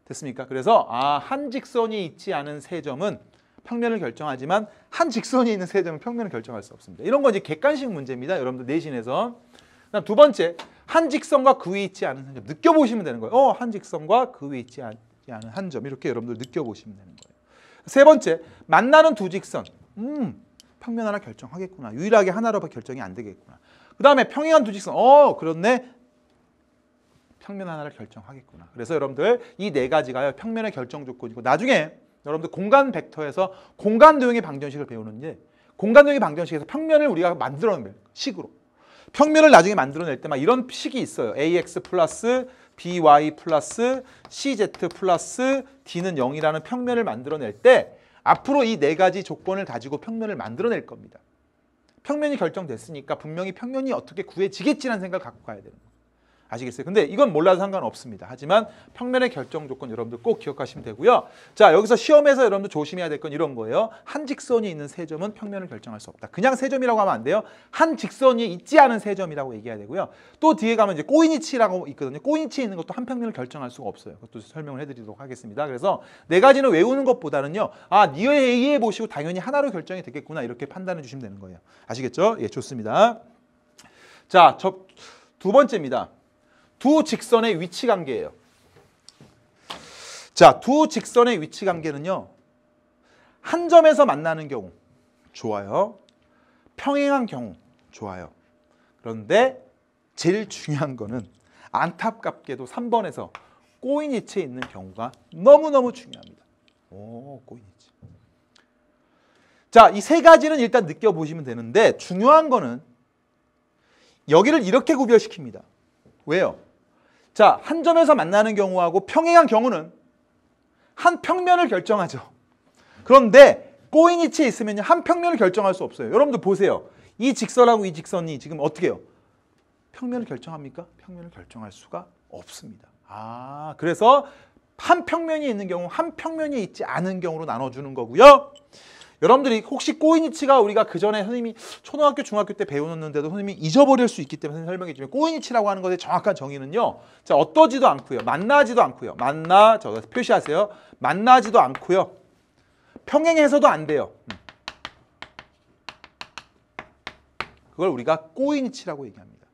됐습니까? 그래서 아, 한 직선이 있지 않은 세 점은 평면을 결정하지만 한 직선이 있는 세 점은 평면을 결정할 수 없습니다. 이런 건 이제 객관식 문제입니다. 여러분들 내신에서. 그다음 두 번째, 한 직선과 그위 있지 않은 한 점. 느껴보시면 되는 거예요. 어, 한 직선과 그위 있지 않은 한 점. 이렇게 여러분들 느껴보시면 되는 거예요. 세 번째, 만나는 두 직선. 음, 평면 하나 결정하겠구나. 유일하게 하나로 결정이 안 되겠구나. 그 다음에 평행한 두 직선. 어 그렇네. 평면 하나를 결정하겠구나. 그래서 여러분들 이 네 가지가요. 평면의 결정 조건이고 나중에 여러분들 공간 벡터에서 공간 도형의 방정식을 배우는데 공간 도형의 방정식에서 평면을 우리가 만들어낸 식으로 평면을 나중에 만들어낼 때 막 이런 식이 있어요. ax 플러스 by 플러스 cz 플러스 d는 0이라는 평면을 만들어낼 때 앞으로 이 네 가지 조건을 가지고 평면을 만들어낼 겁니다. 평면이 결정됐으니까 분명히 평면이 어떻게 구해지겠지라는 생각을 갖고 가야 되는 거예요. 아시겠어요? 근데 이건 몰라도 상관없습니다. 하지만 평면의 결정 조건 여러분들 꼭 기억하시면 되고요. 자 여기서 시험에서 여러분들 조심해야 될 건 이런 거예요. 한 직선이 있는 세 점은 평면을 결정할 수 없다. 그냥 세 점이라고 하면 안 돼요. 한 직선이 있지 않은 세 점이라고 얘기해야 되고요. 또 뒤에 가면 이제 꼬이니치라고 있거든요. 꼬이니치 있는 것도 한 평면을 결정할 수가 없어요. 그것도 설명을 해드리도록 하겠습니다. 그래서 네 가지는 외우는 것보다는요. 아 니어에 해 보시고 당연히 하나로 결정이 되겠구나 이렇게 판단해 주시면 되는 거예요. 아시겠죠? 예 좋습니다. 자, 저, 두 번째입니다. 두 직선의 위치 관계예요. 자, 두 직선의 위치 관계는요. 한 점에서 만나는 경우 좋아요. 평행한 경우 좋아요. 그런데 제일 중요한 거는 안타깝게도 3번에서 꼬인이치에 있는 경우가 너무너무 중요합니다. 오, 꼬인이치. 자, 이 세 가지는 일단 느껴보시면 되는데 중요한 거는 여기를 이렇게 구별시킵니다. 왜요? 자, 한 점에서 만나는 경우하고 평행한 경우는 한 평면을 결정하죠. 그런데 꼬인 이치에 있으면 한 평면을 결정할 수 없어요. 여러분들 보세요. 이 직선하고 이 직선이 지금 어떻게 해요? 평면을 결정합니까? 평면을 결정할 수가 없습니다. 아, 그래서 한 평면이 있는 경우, 한 평면이 있지 않은 경우로 나눠주는 거고요. 여러분들이 혹시 꼬인 이치가 우리가 그 전에 선생님이 초등학교, 중학교 때 배우는데도 선생님이 잊어버릴 수 있기 때문에 설명해 주면 꼬인 이치라고 하는 것의 정확한 정의는요. 자, 어떠지도 않고요. 만나지도 않고요. 만나, 저 표시하세요. 만나지도 않고요. 평행해서도 안 돼요. 음. 그걸 우리가 꼬인 이치라고 얘기합니다.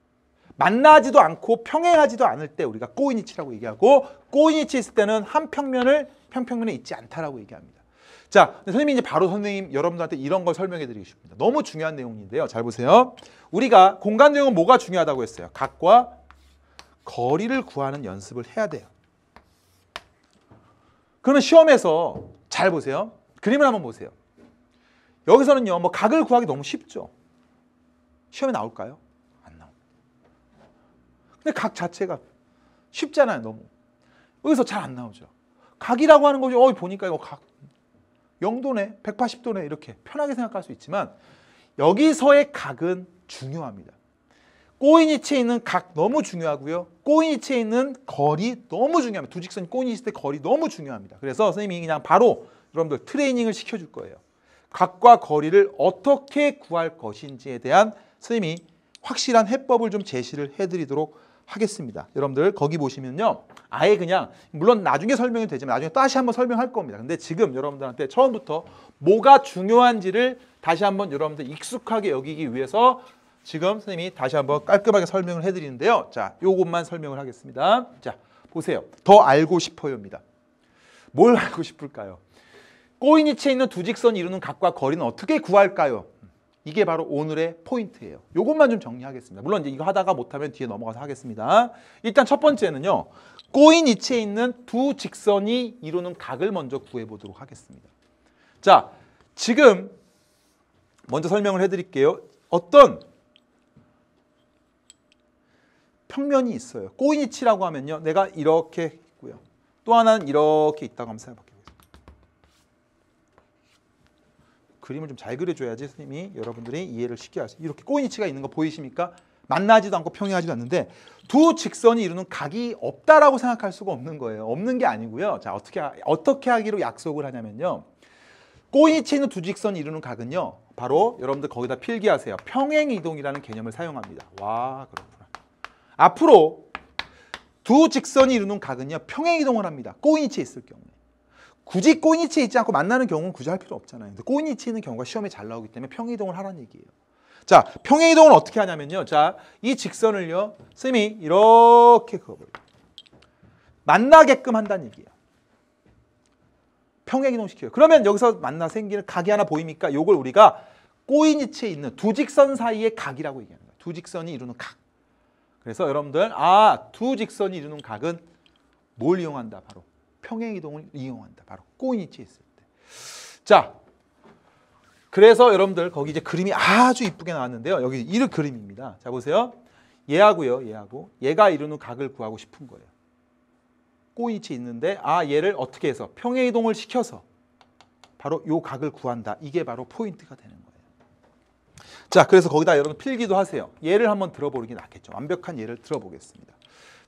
만나지도 않고 평행하지도 않을 때 우리가 꼬인이치라고 얘기하고 꼬인이치 있을 때는 한 평면을 평평면에 있지 않다라고 얘기합니다. 자, 선생님이 이제 바로 선생님 여러분들한테 이런 걸 설명해 드리고 싶습니다. 너무 중요한 내용인데요. 잘 보세요. 우리가 공간 적용 은 뭐가 중요하다고 했어요? 각과 거리를 구하는 연습을 해야 돼요. 그러면 시험에서 잘 보세요. 그림을 한번 보세요. 여기서는요. 뭐 각을 구하기 너무 쉽죠. 시험에 나올까요? 안 나옵니다. 근데 각 자체가 쉽잖아요. 너무. 여기서 잘 안 나오죠. 각이라고 하는 거죠. 어, 보니까 이거 각 0도네, 180도네 이렇게 편하게 생각할 수 있지만 여기서의 각은 중요합니다. 꼬인 위치에 있는 각 너무 중요하고요. 꼬인 위치에 있는 거리 너무 중요합니다. 두 직선이 꼬인 있을 때 거리 너무 중요합니다. 그래서 선생님이 그냥 바로 여러분들 트레이닝을 시켜줄 거예요. 각과 거리를 어떻게 구할 것인지에 대한 선생님이 확실한 해법을 좀 제시를 해드리도록 하겠습니다. 여러분들 거기 보시면요. 아예 그냥 물론 나중에 설명이 되지만 나중에 다시 한번 설명할 겁니다. 근데 지금 여러분들한테 처음부터 뭐가 중요한지를 다시 한번 여러분들 익숙하게 여기기 위해서 지금 선생님이 다시 한번 깔끔하게 설명을 해드리는데요. 자, 요것만 설명을 하겠습니다. 자, 보세요. 더 알고 싶어요입니다. 뭘 알고 싶을까요? 꼬인 이체에 있는 두 직선이 이루는 각과 거리는 어떻게 구할까요? 이게 바로 오늘의 포인트예요. 이것만 좀 정리하겠습니다. 물론 이제 이거 하다가 못하면 뒤에 넘어가서 하겠습니다. 일단 첫 번째는요. 꼬인 이체에 있는 두 직선이 이루는 각을 먼저 구해보도록 하겠습니다. 자, 지금 먼저 설명을 해드릴게요. 어떤 평면이 있어요. 꼬인 이치라고 하면요. 내가 이렇게 있고요. 또 하나는 이렇게 있다고 한번 생각해볼게요. 그림을 좀 잘 그려줘야지 선생님이 여러분들이 이해를 쉽게 할 수. 이렇게 꼬인이치가 있는 거 보이십니까? 만나지도 않고 평행하지도 않는데 두 직선이 이루는 각이 없다라고 생각할 수가 없는 거예요. 없는 게 아니고요. 자 어떻게 어떻게 하기로 약속을 하냐면요. 꼬인이치 있는 두 직선이 이루는 각은요. 바로 여러분들 거기다 필기하세요. 평행 이동이라는 개념을 사용합니다. 와 그렇구나. 앞으로 두 직선이 이루는 각은요. 평행 이동을 합니다. 꼬인이치에 있을 경우에. 굳이 꼬이니치에 있지 않고 만나는 경우는 굳이 할 필요 없잖아요. 근데 꼬인이치 있는 경우가 시험에 잘 나오기 때문에 평행이동을 하라는 얘기예요. 자, 평행이동은 어떻게 하냐면요. 자, 이 직선을요. 쌤이 이렇게 그어버려요. 만나게끔 한다는 얘기예요. 평행이동 시켜요. 그러면 여기서 만나 생기는 각이 하나 보입니까? 요걸 우리가 꼬인이치에 있는 두 직선 사이의 각이라고 얘기하는 거예요. 두 직선이 이루는 각. 그래서 여러분들, 아, 두 직선이 이루는 각은 뭘 이용한다? 바로 평행 이동을 이용한다. 바로 꼬인이치 있을 때. 자, 그래서 여러분들 거기 이제 그림이 아주 이쁘게 나왔는데요. 여기 이르 그림입니다. 자 보세요. 얘하고요. 얘하고. 얘가 이루는 각을 구하고 싶은 거예요. 꼬인치 있는데 아 얘를 어떻게 해서 평행 이동을 시켜서 바로 요 각을 구한다. 이게 바로 포인트가 되는 거예요. 자, 그래서 거기다 여러분 필기도 하세요. 얘를 한번 들어보는 게 낫겠죠. 완벽한 예를 들어보겠습니다.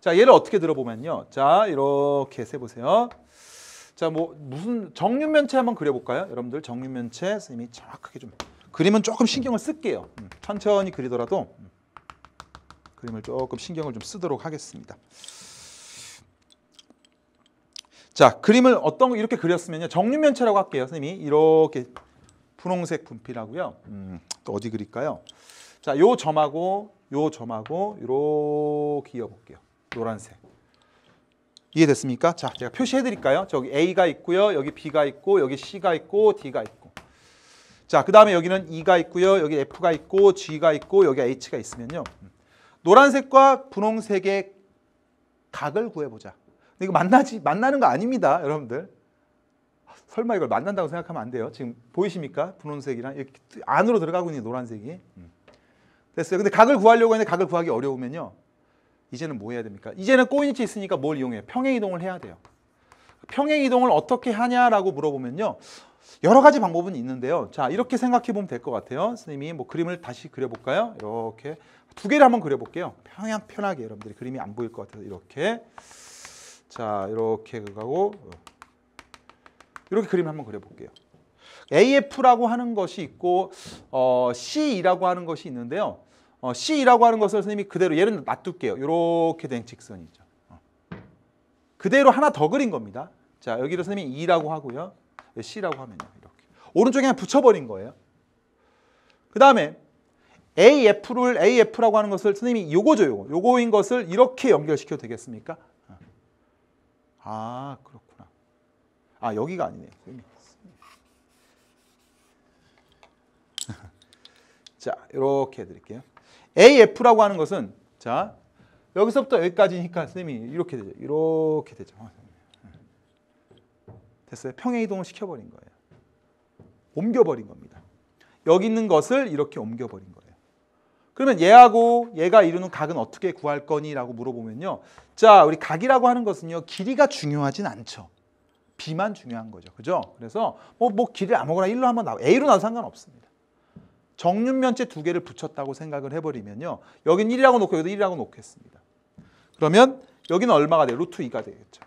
자, 얘를 어떻게 들어보면요. 자, 이렇게 세보세요. 자, 뭐 무슨 정육면체 한번 그려볼까요? 여러분들 정육면체 선생님이 정확하게 좀 그림은 조금 신경을 쓸게요. 음, 천천히 그리더라도 음, 그림을 조금 신경을 좀 쓰도록 하겠습니다. 자, 그림을 어떤 이렇게 그렸으면요. 정육면체라고 할게요. 선생님이 이렇게 분홍색 분필하고요. 음, 또 어디 그릴까요? 자, 요 점하고 요 점하고 이렇게 이어볼게요. 노란색. 이해됐습니까? 자, 제가 표시해 드릴까요? 저기 A가 있고요. 여기 B가 있고 여기 C가 있고 D가 있고. 자, 그다음에 여기는 E가 있고요. 여기 F가 있고 G가 있고 여기 H가 있으면요. 노란색과 분홍색의 각을 구해 보자. 이거 만나지 만나는 거 아닙니다, 여러분들. 설마 이걸 만난다고 생각하면 안 돼요. 지금 보이십니까? 분홍색이랑 이렇게 안으로 들어가고 있는 노란색이. 됐어요. 근데 각을 구하려고 했는데 각을 구하기 어려우면요. 이제는 뭐 해야 됩니까? 이제는 꼬인치 있으니까 뭘 이용해요? 평행이동을 해야 돼요. 평행이동을 어떻게 하냐라고 물어보면요. 여러 가지 방법은 있는데요. 자, 이렇게 생각해 보면 될 것 같아요. 스님이 뭐 그림을 다시 그려볼까요? 이렇게 두 개를 한번 그려볼게요. 평양 편하게 여러분들이 그림이 안 보일 것 같아서 이렇게 자 이렇게 가고 이렇게 그림 한번 그려볼게요. AF라고 하는 것이 있고 어, C라고 하는 것이 있는데요. 어, C라고 하는 것을 선생님이 그대로 얘는 놔둘게요. 이렇게 된 직선이죠. 어. 그대로 하나 더 그린 겁니다. 자 여기를 선생님이 E라고 하고요. 네, C라고 하면요. 이렇게. 오른쪽에 그냥 붙여버린 거예요. 그 다음에 AF를 AF라고 하는 것을 선생님이 요거죠. 요거. 요거인 것을 이렇게 연결시켜도 되겠습니까? 어. 아 그렇구나. 아 여기가 아니네요. 자, 이렇게 해드릴게요. AF라고 하는 것은 자 여기서부터 여기까지니까 선생님이 이렇게 되죠. 이렇게 되죠. 어, 됐어요. 평행 이동을 시켜버린 거예요. 옮겨버린 겁니다. 여기 있는 것을 이렇게 옮겨버린 거예요. 그러면 얘하고 얘가 이루는 각은 어떻게 구할 거니? 라고 물어보면요. 자, 우리 각이라고 하는 것은요. 길이가 중요하진 않죠. 비만 중요한 거죠. 그죠? 그래서 뭐, 뭐 길이 아무거나 1로 한번 나와. A로 나도 상관없습니다. 정육면체두 개를 붙였다고 생각을 해버리면요. 여기는 1이라고 놓고 여기도 1이라고 놓겠습니다. 그러면 여기는 얼마가 돼요? 루트 2가 되겠죠.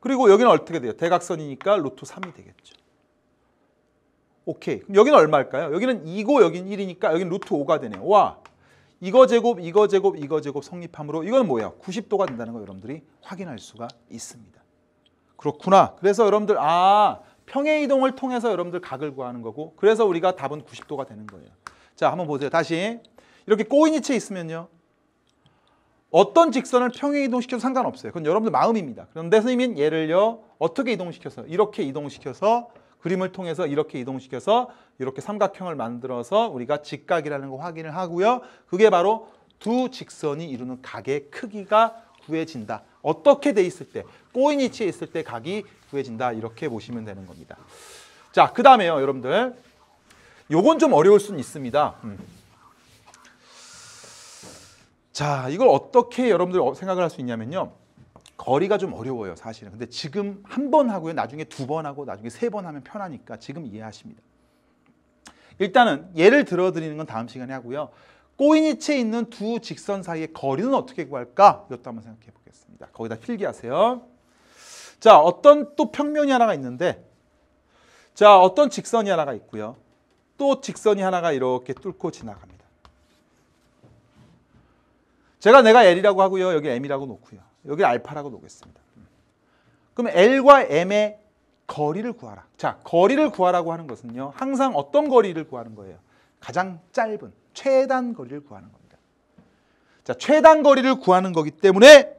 그리고 여기는 어떻게 돼요? 대각선이니까 루트 3이 되겠죠. 오케이. 그럼 여기는 얼마일까요? 여기는 2고 여기는 1이니까 여기는 루트 5가 되네요. 와! 이거 제곱, 이거 제곱, 이거 제곱 성립함으로 이건 뭐야 90도가 된다는 거 여러분들이 확인할 수가 있습니다. 그렇구나. 그래서 여러분들 아 평의 이동을 통해서 여러분들 각을 구하는 거고 그래서 우리가 답은 90도가 되는 거예요. 자, 한번 보세요. 다시 이렇게 꼬인 이체 있으면요. 어떤 직선을 평행 이동시켜도 상관없어요. 그건 여러분들 마음입니다. 그런데 선생님은 얘를요. 어떻게 이동시켜서 이렇게 이동시켜서 그림을 통해서 이렇게 이동시켜서 이렇게 삼각형을 만들어서 우리가 직각이라는 거 확인을 하고요. 그게 바로 두 직선이 이루는 각의 크기가 구해진다. 어떻게 돼 있을 때, 꼬인 위치에 있을 때 각이 구해진다. 이렇게 보시면 되는 겁니다. 자, 그 다음에요, 여러분들. 요건 좀 어려울 수는 있습니다. 음. 자, 이걸 어떻게 여러분들 어, 생각을 할 수 있냐면요. 거리가 좀 어려워요, 사실은. 근데 지금 한 번 하고요, 나중에 두 번 하고, 나중에 세 번 하면 편하니까 지금 이해하십니다. 일단은 예를 들어드리는 건 다음 시간에 하고요. 꼬인 이체에 있는 두 직선 사이의 거리는 어떻게 구할까? 이것도 한번 생각해 보겠습니다. 거기다 필기하세요. 자, 어떤 또 평면이 하나가 있는데 자, 어떤 직선이 하나가 있고요. 또 직선이 하나가 이렇게 뚫고 지나갑니다. 제가 내가 L이라고 하고요. 여기 M이라고 놓고요. 여기 알파라고 놓겠습니다. 그럼 L과 M의 거리를 구하라. 자, 거리를 구하라고 하는 것은요. 항상 어떤 거리를 구하는 거예요? 가장 짧은. 최단 거리를 구하는 겁니다. 자, 최단 거리를 구하는 거기 때문에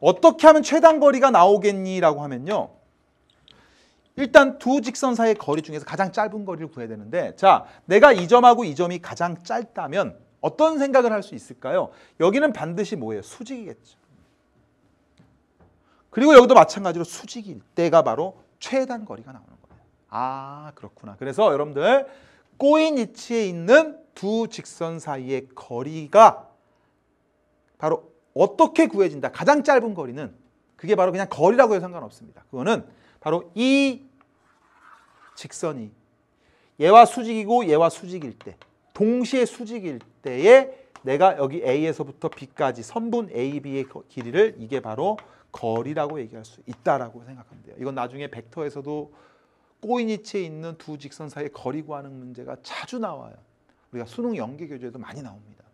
어떻게 하면 최단 거리가 나오겠니라고 하면요. 일단 두 직선 사이의 거리 중에서 가장 짧은 거리를 구해야 되는데 자, 내가 이 점하고 이 점이 가장 짧다면 어떤 생각을 할 수 있을까요? 여기는 반드시 뭐예요? 수직이겠죠. 그리고 여기도 마찬가지로 수직일 때가 바로 최단 거리가 나오는 거예요. 아 그렇구나. 그래서 여러분들 꼬인 위치에 있는 두 직선 사이의 거리가 바로 어떻게 구해진다. 가장 짧은 거리는 그게 바로 그냥 거리라고 해도 상관없습니다. 그거는 바로 이 직선이 얘와 수직이고 얘와 수직일 때 동시에 수직일 때에 내가 여기 A에서부터 B까지 선분 AB의 길이를 이게 바로 거리라고 얘기할 수 있다라고 생각하면 돼요. 이건 나중에 벡터에서도 꼬이니치에 있는 두 직선 사이의 거리 구하는 문제가 자주 나와요. 우리가 수능 연계 교재에도 많이 나옵니다.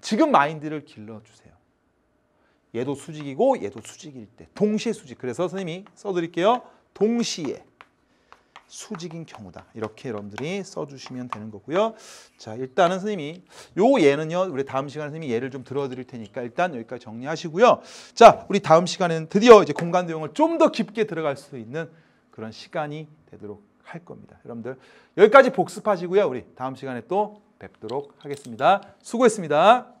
지금 마인드를 길러주세요. 얘도 수직이고 얘도 수직일 때 동시에 수직. 그래서 선생님이 써드릴게요. 동시에 수직인 경우다. 이렇게 여러분들이 써주시면 되는 거고요. 자 일단은 선생님이 요얘는요 우리 다음 시간에 선생님이 얘를좀 들어드릴 테니까 일단 여기까지 정리하시고요. 자 우리 다음 시간에는 드디어 이제 공간 도용을좀 더 깊게 들어갈 수 있는 그런 시간이 되도록 할 겁니다. 여러분들 여기까지 복습하시고요. 우리 다음 시간에 또 뵙도록 하겠습니다. 수고했습니다.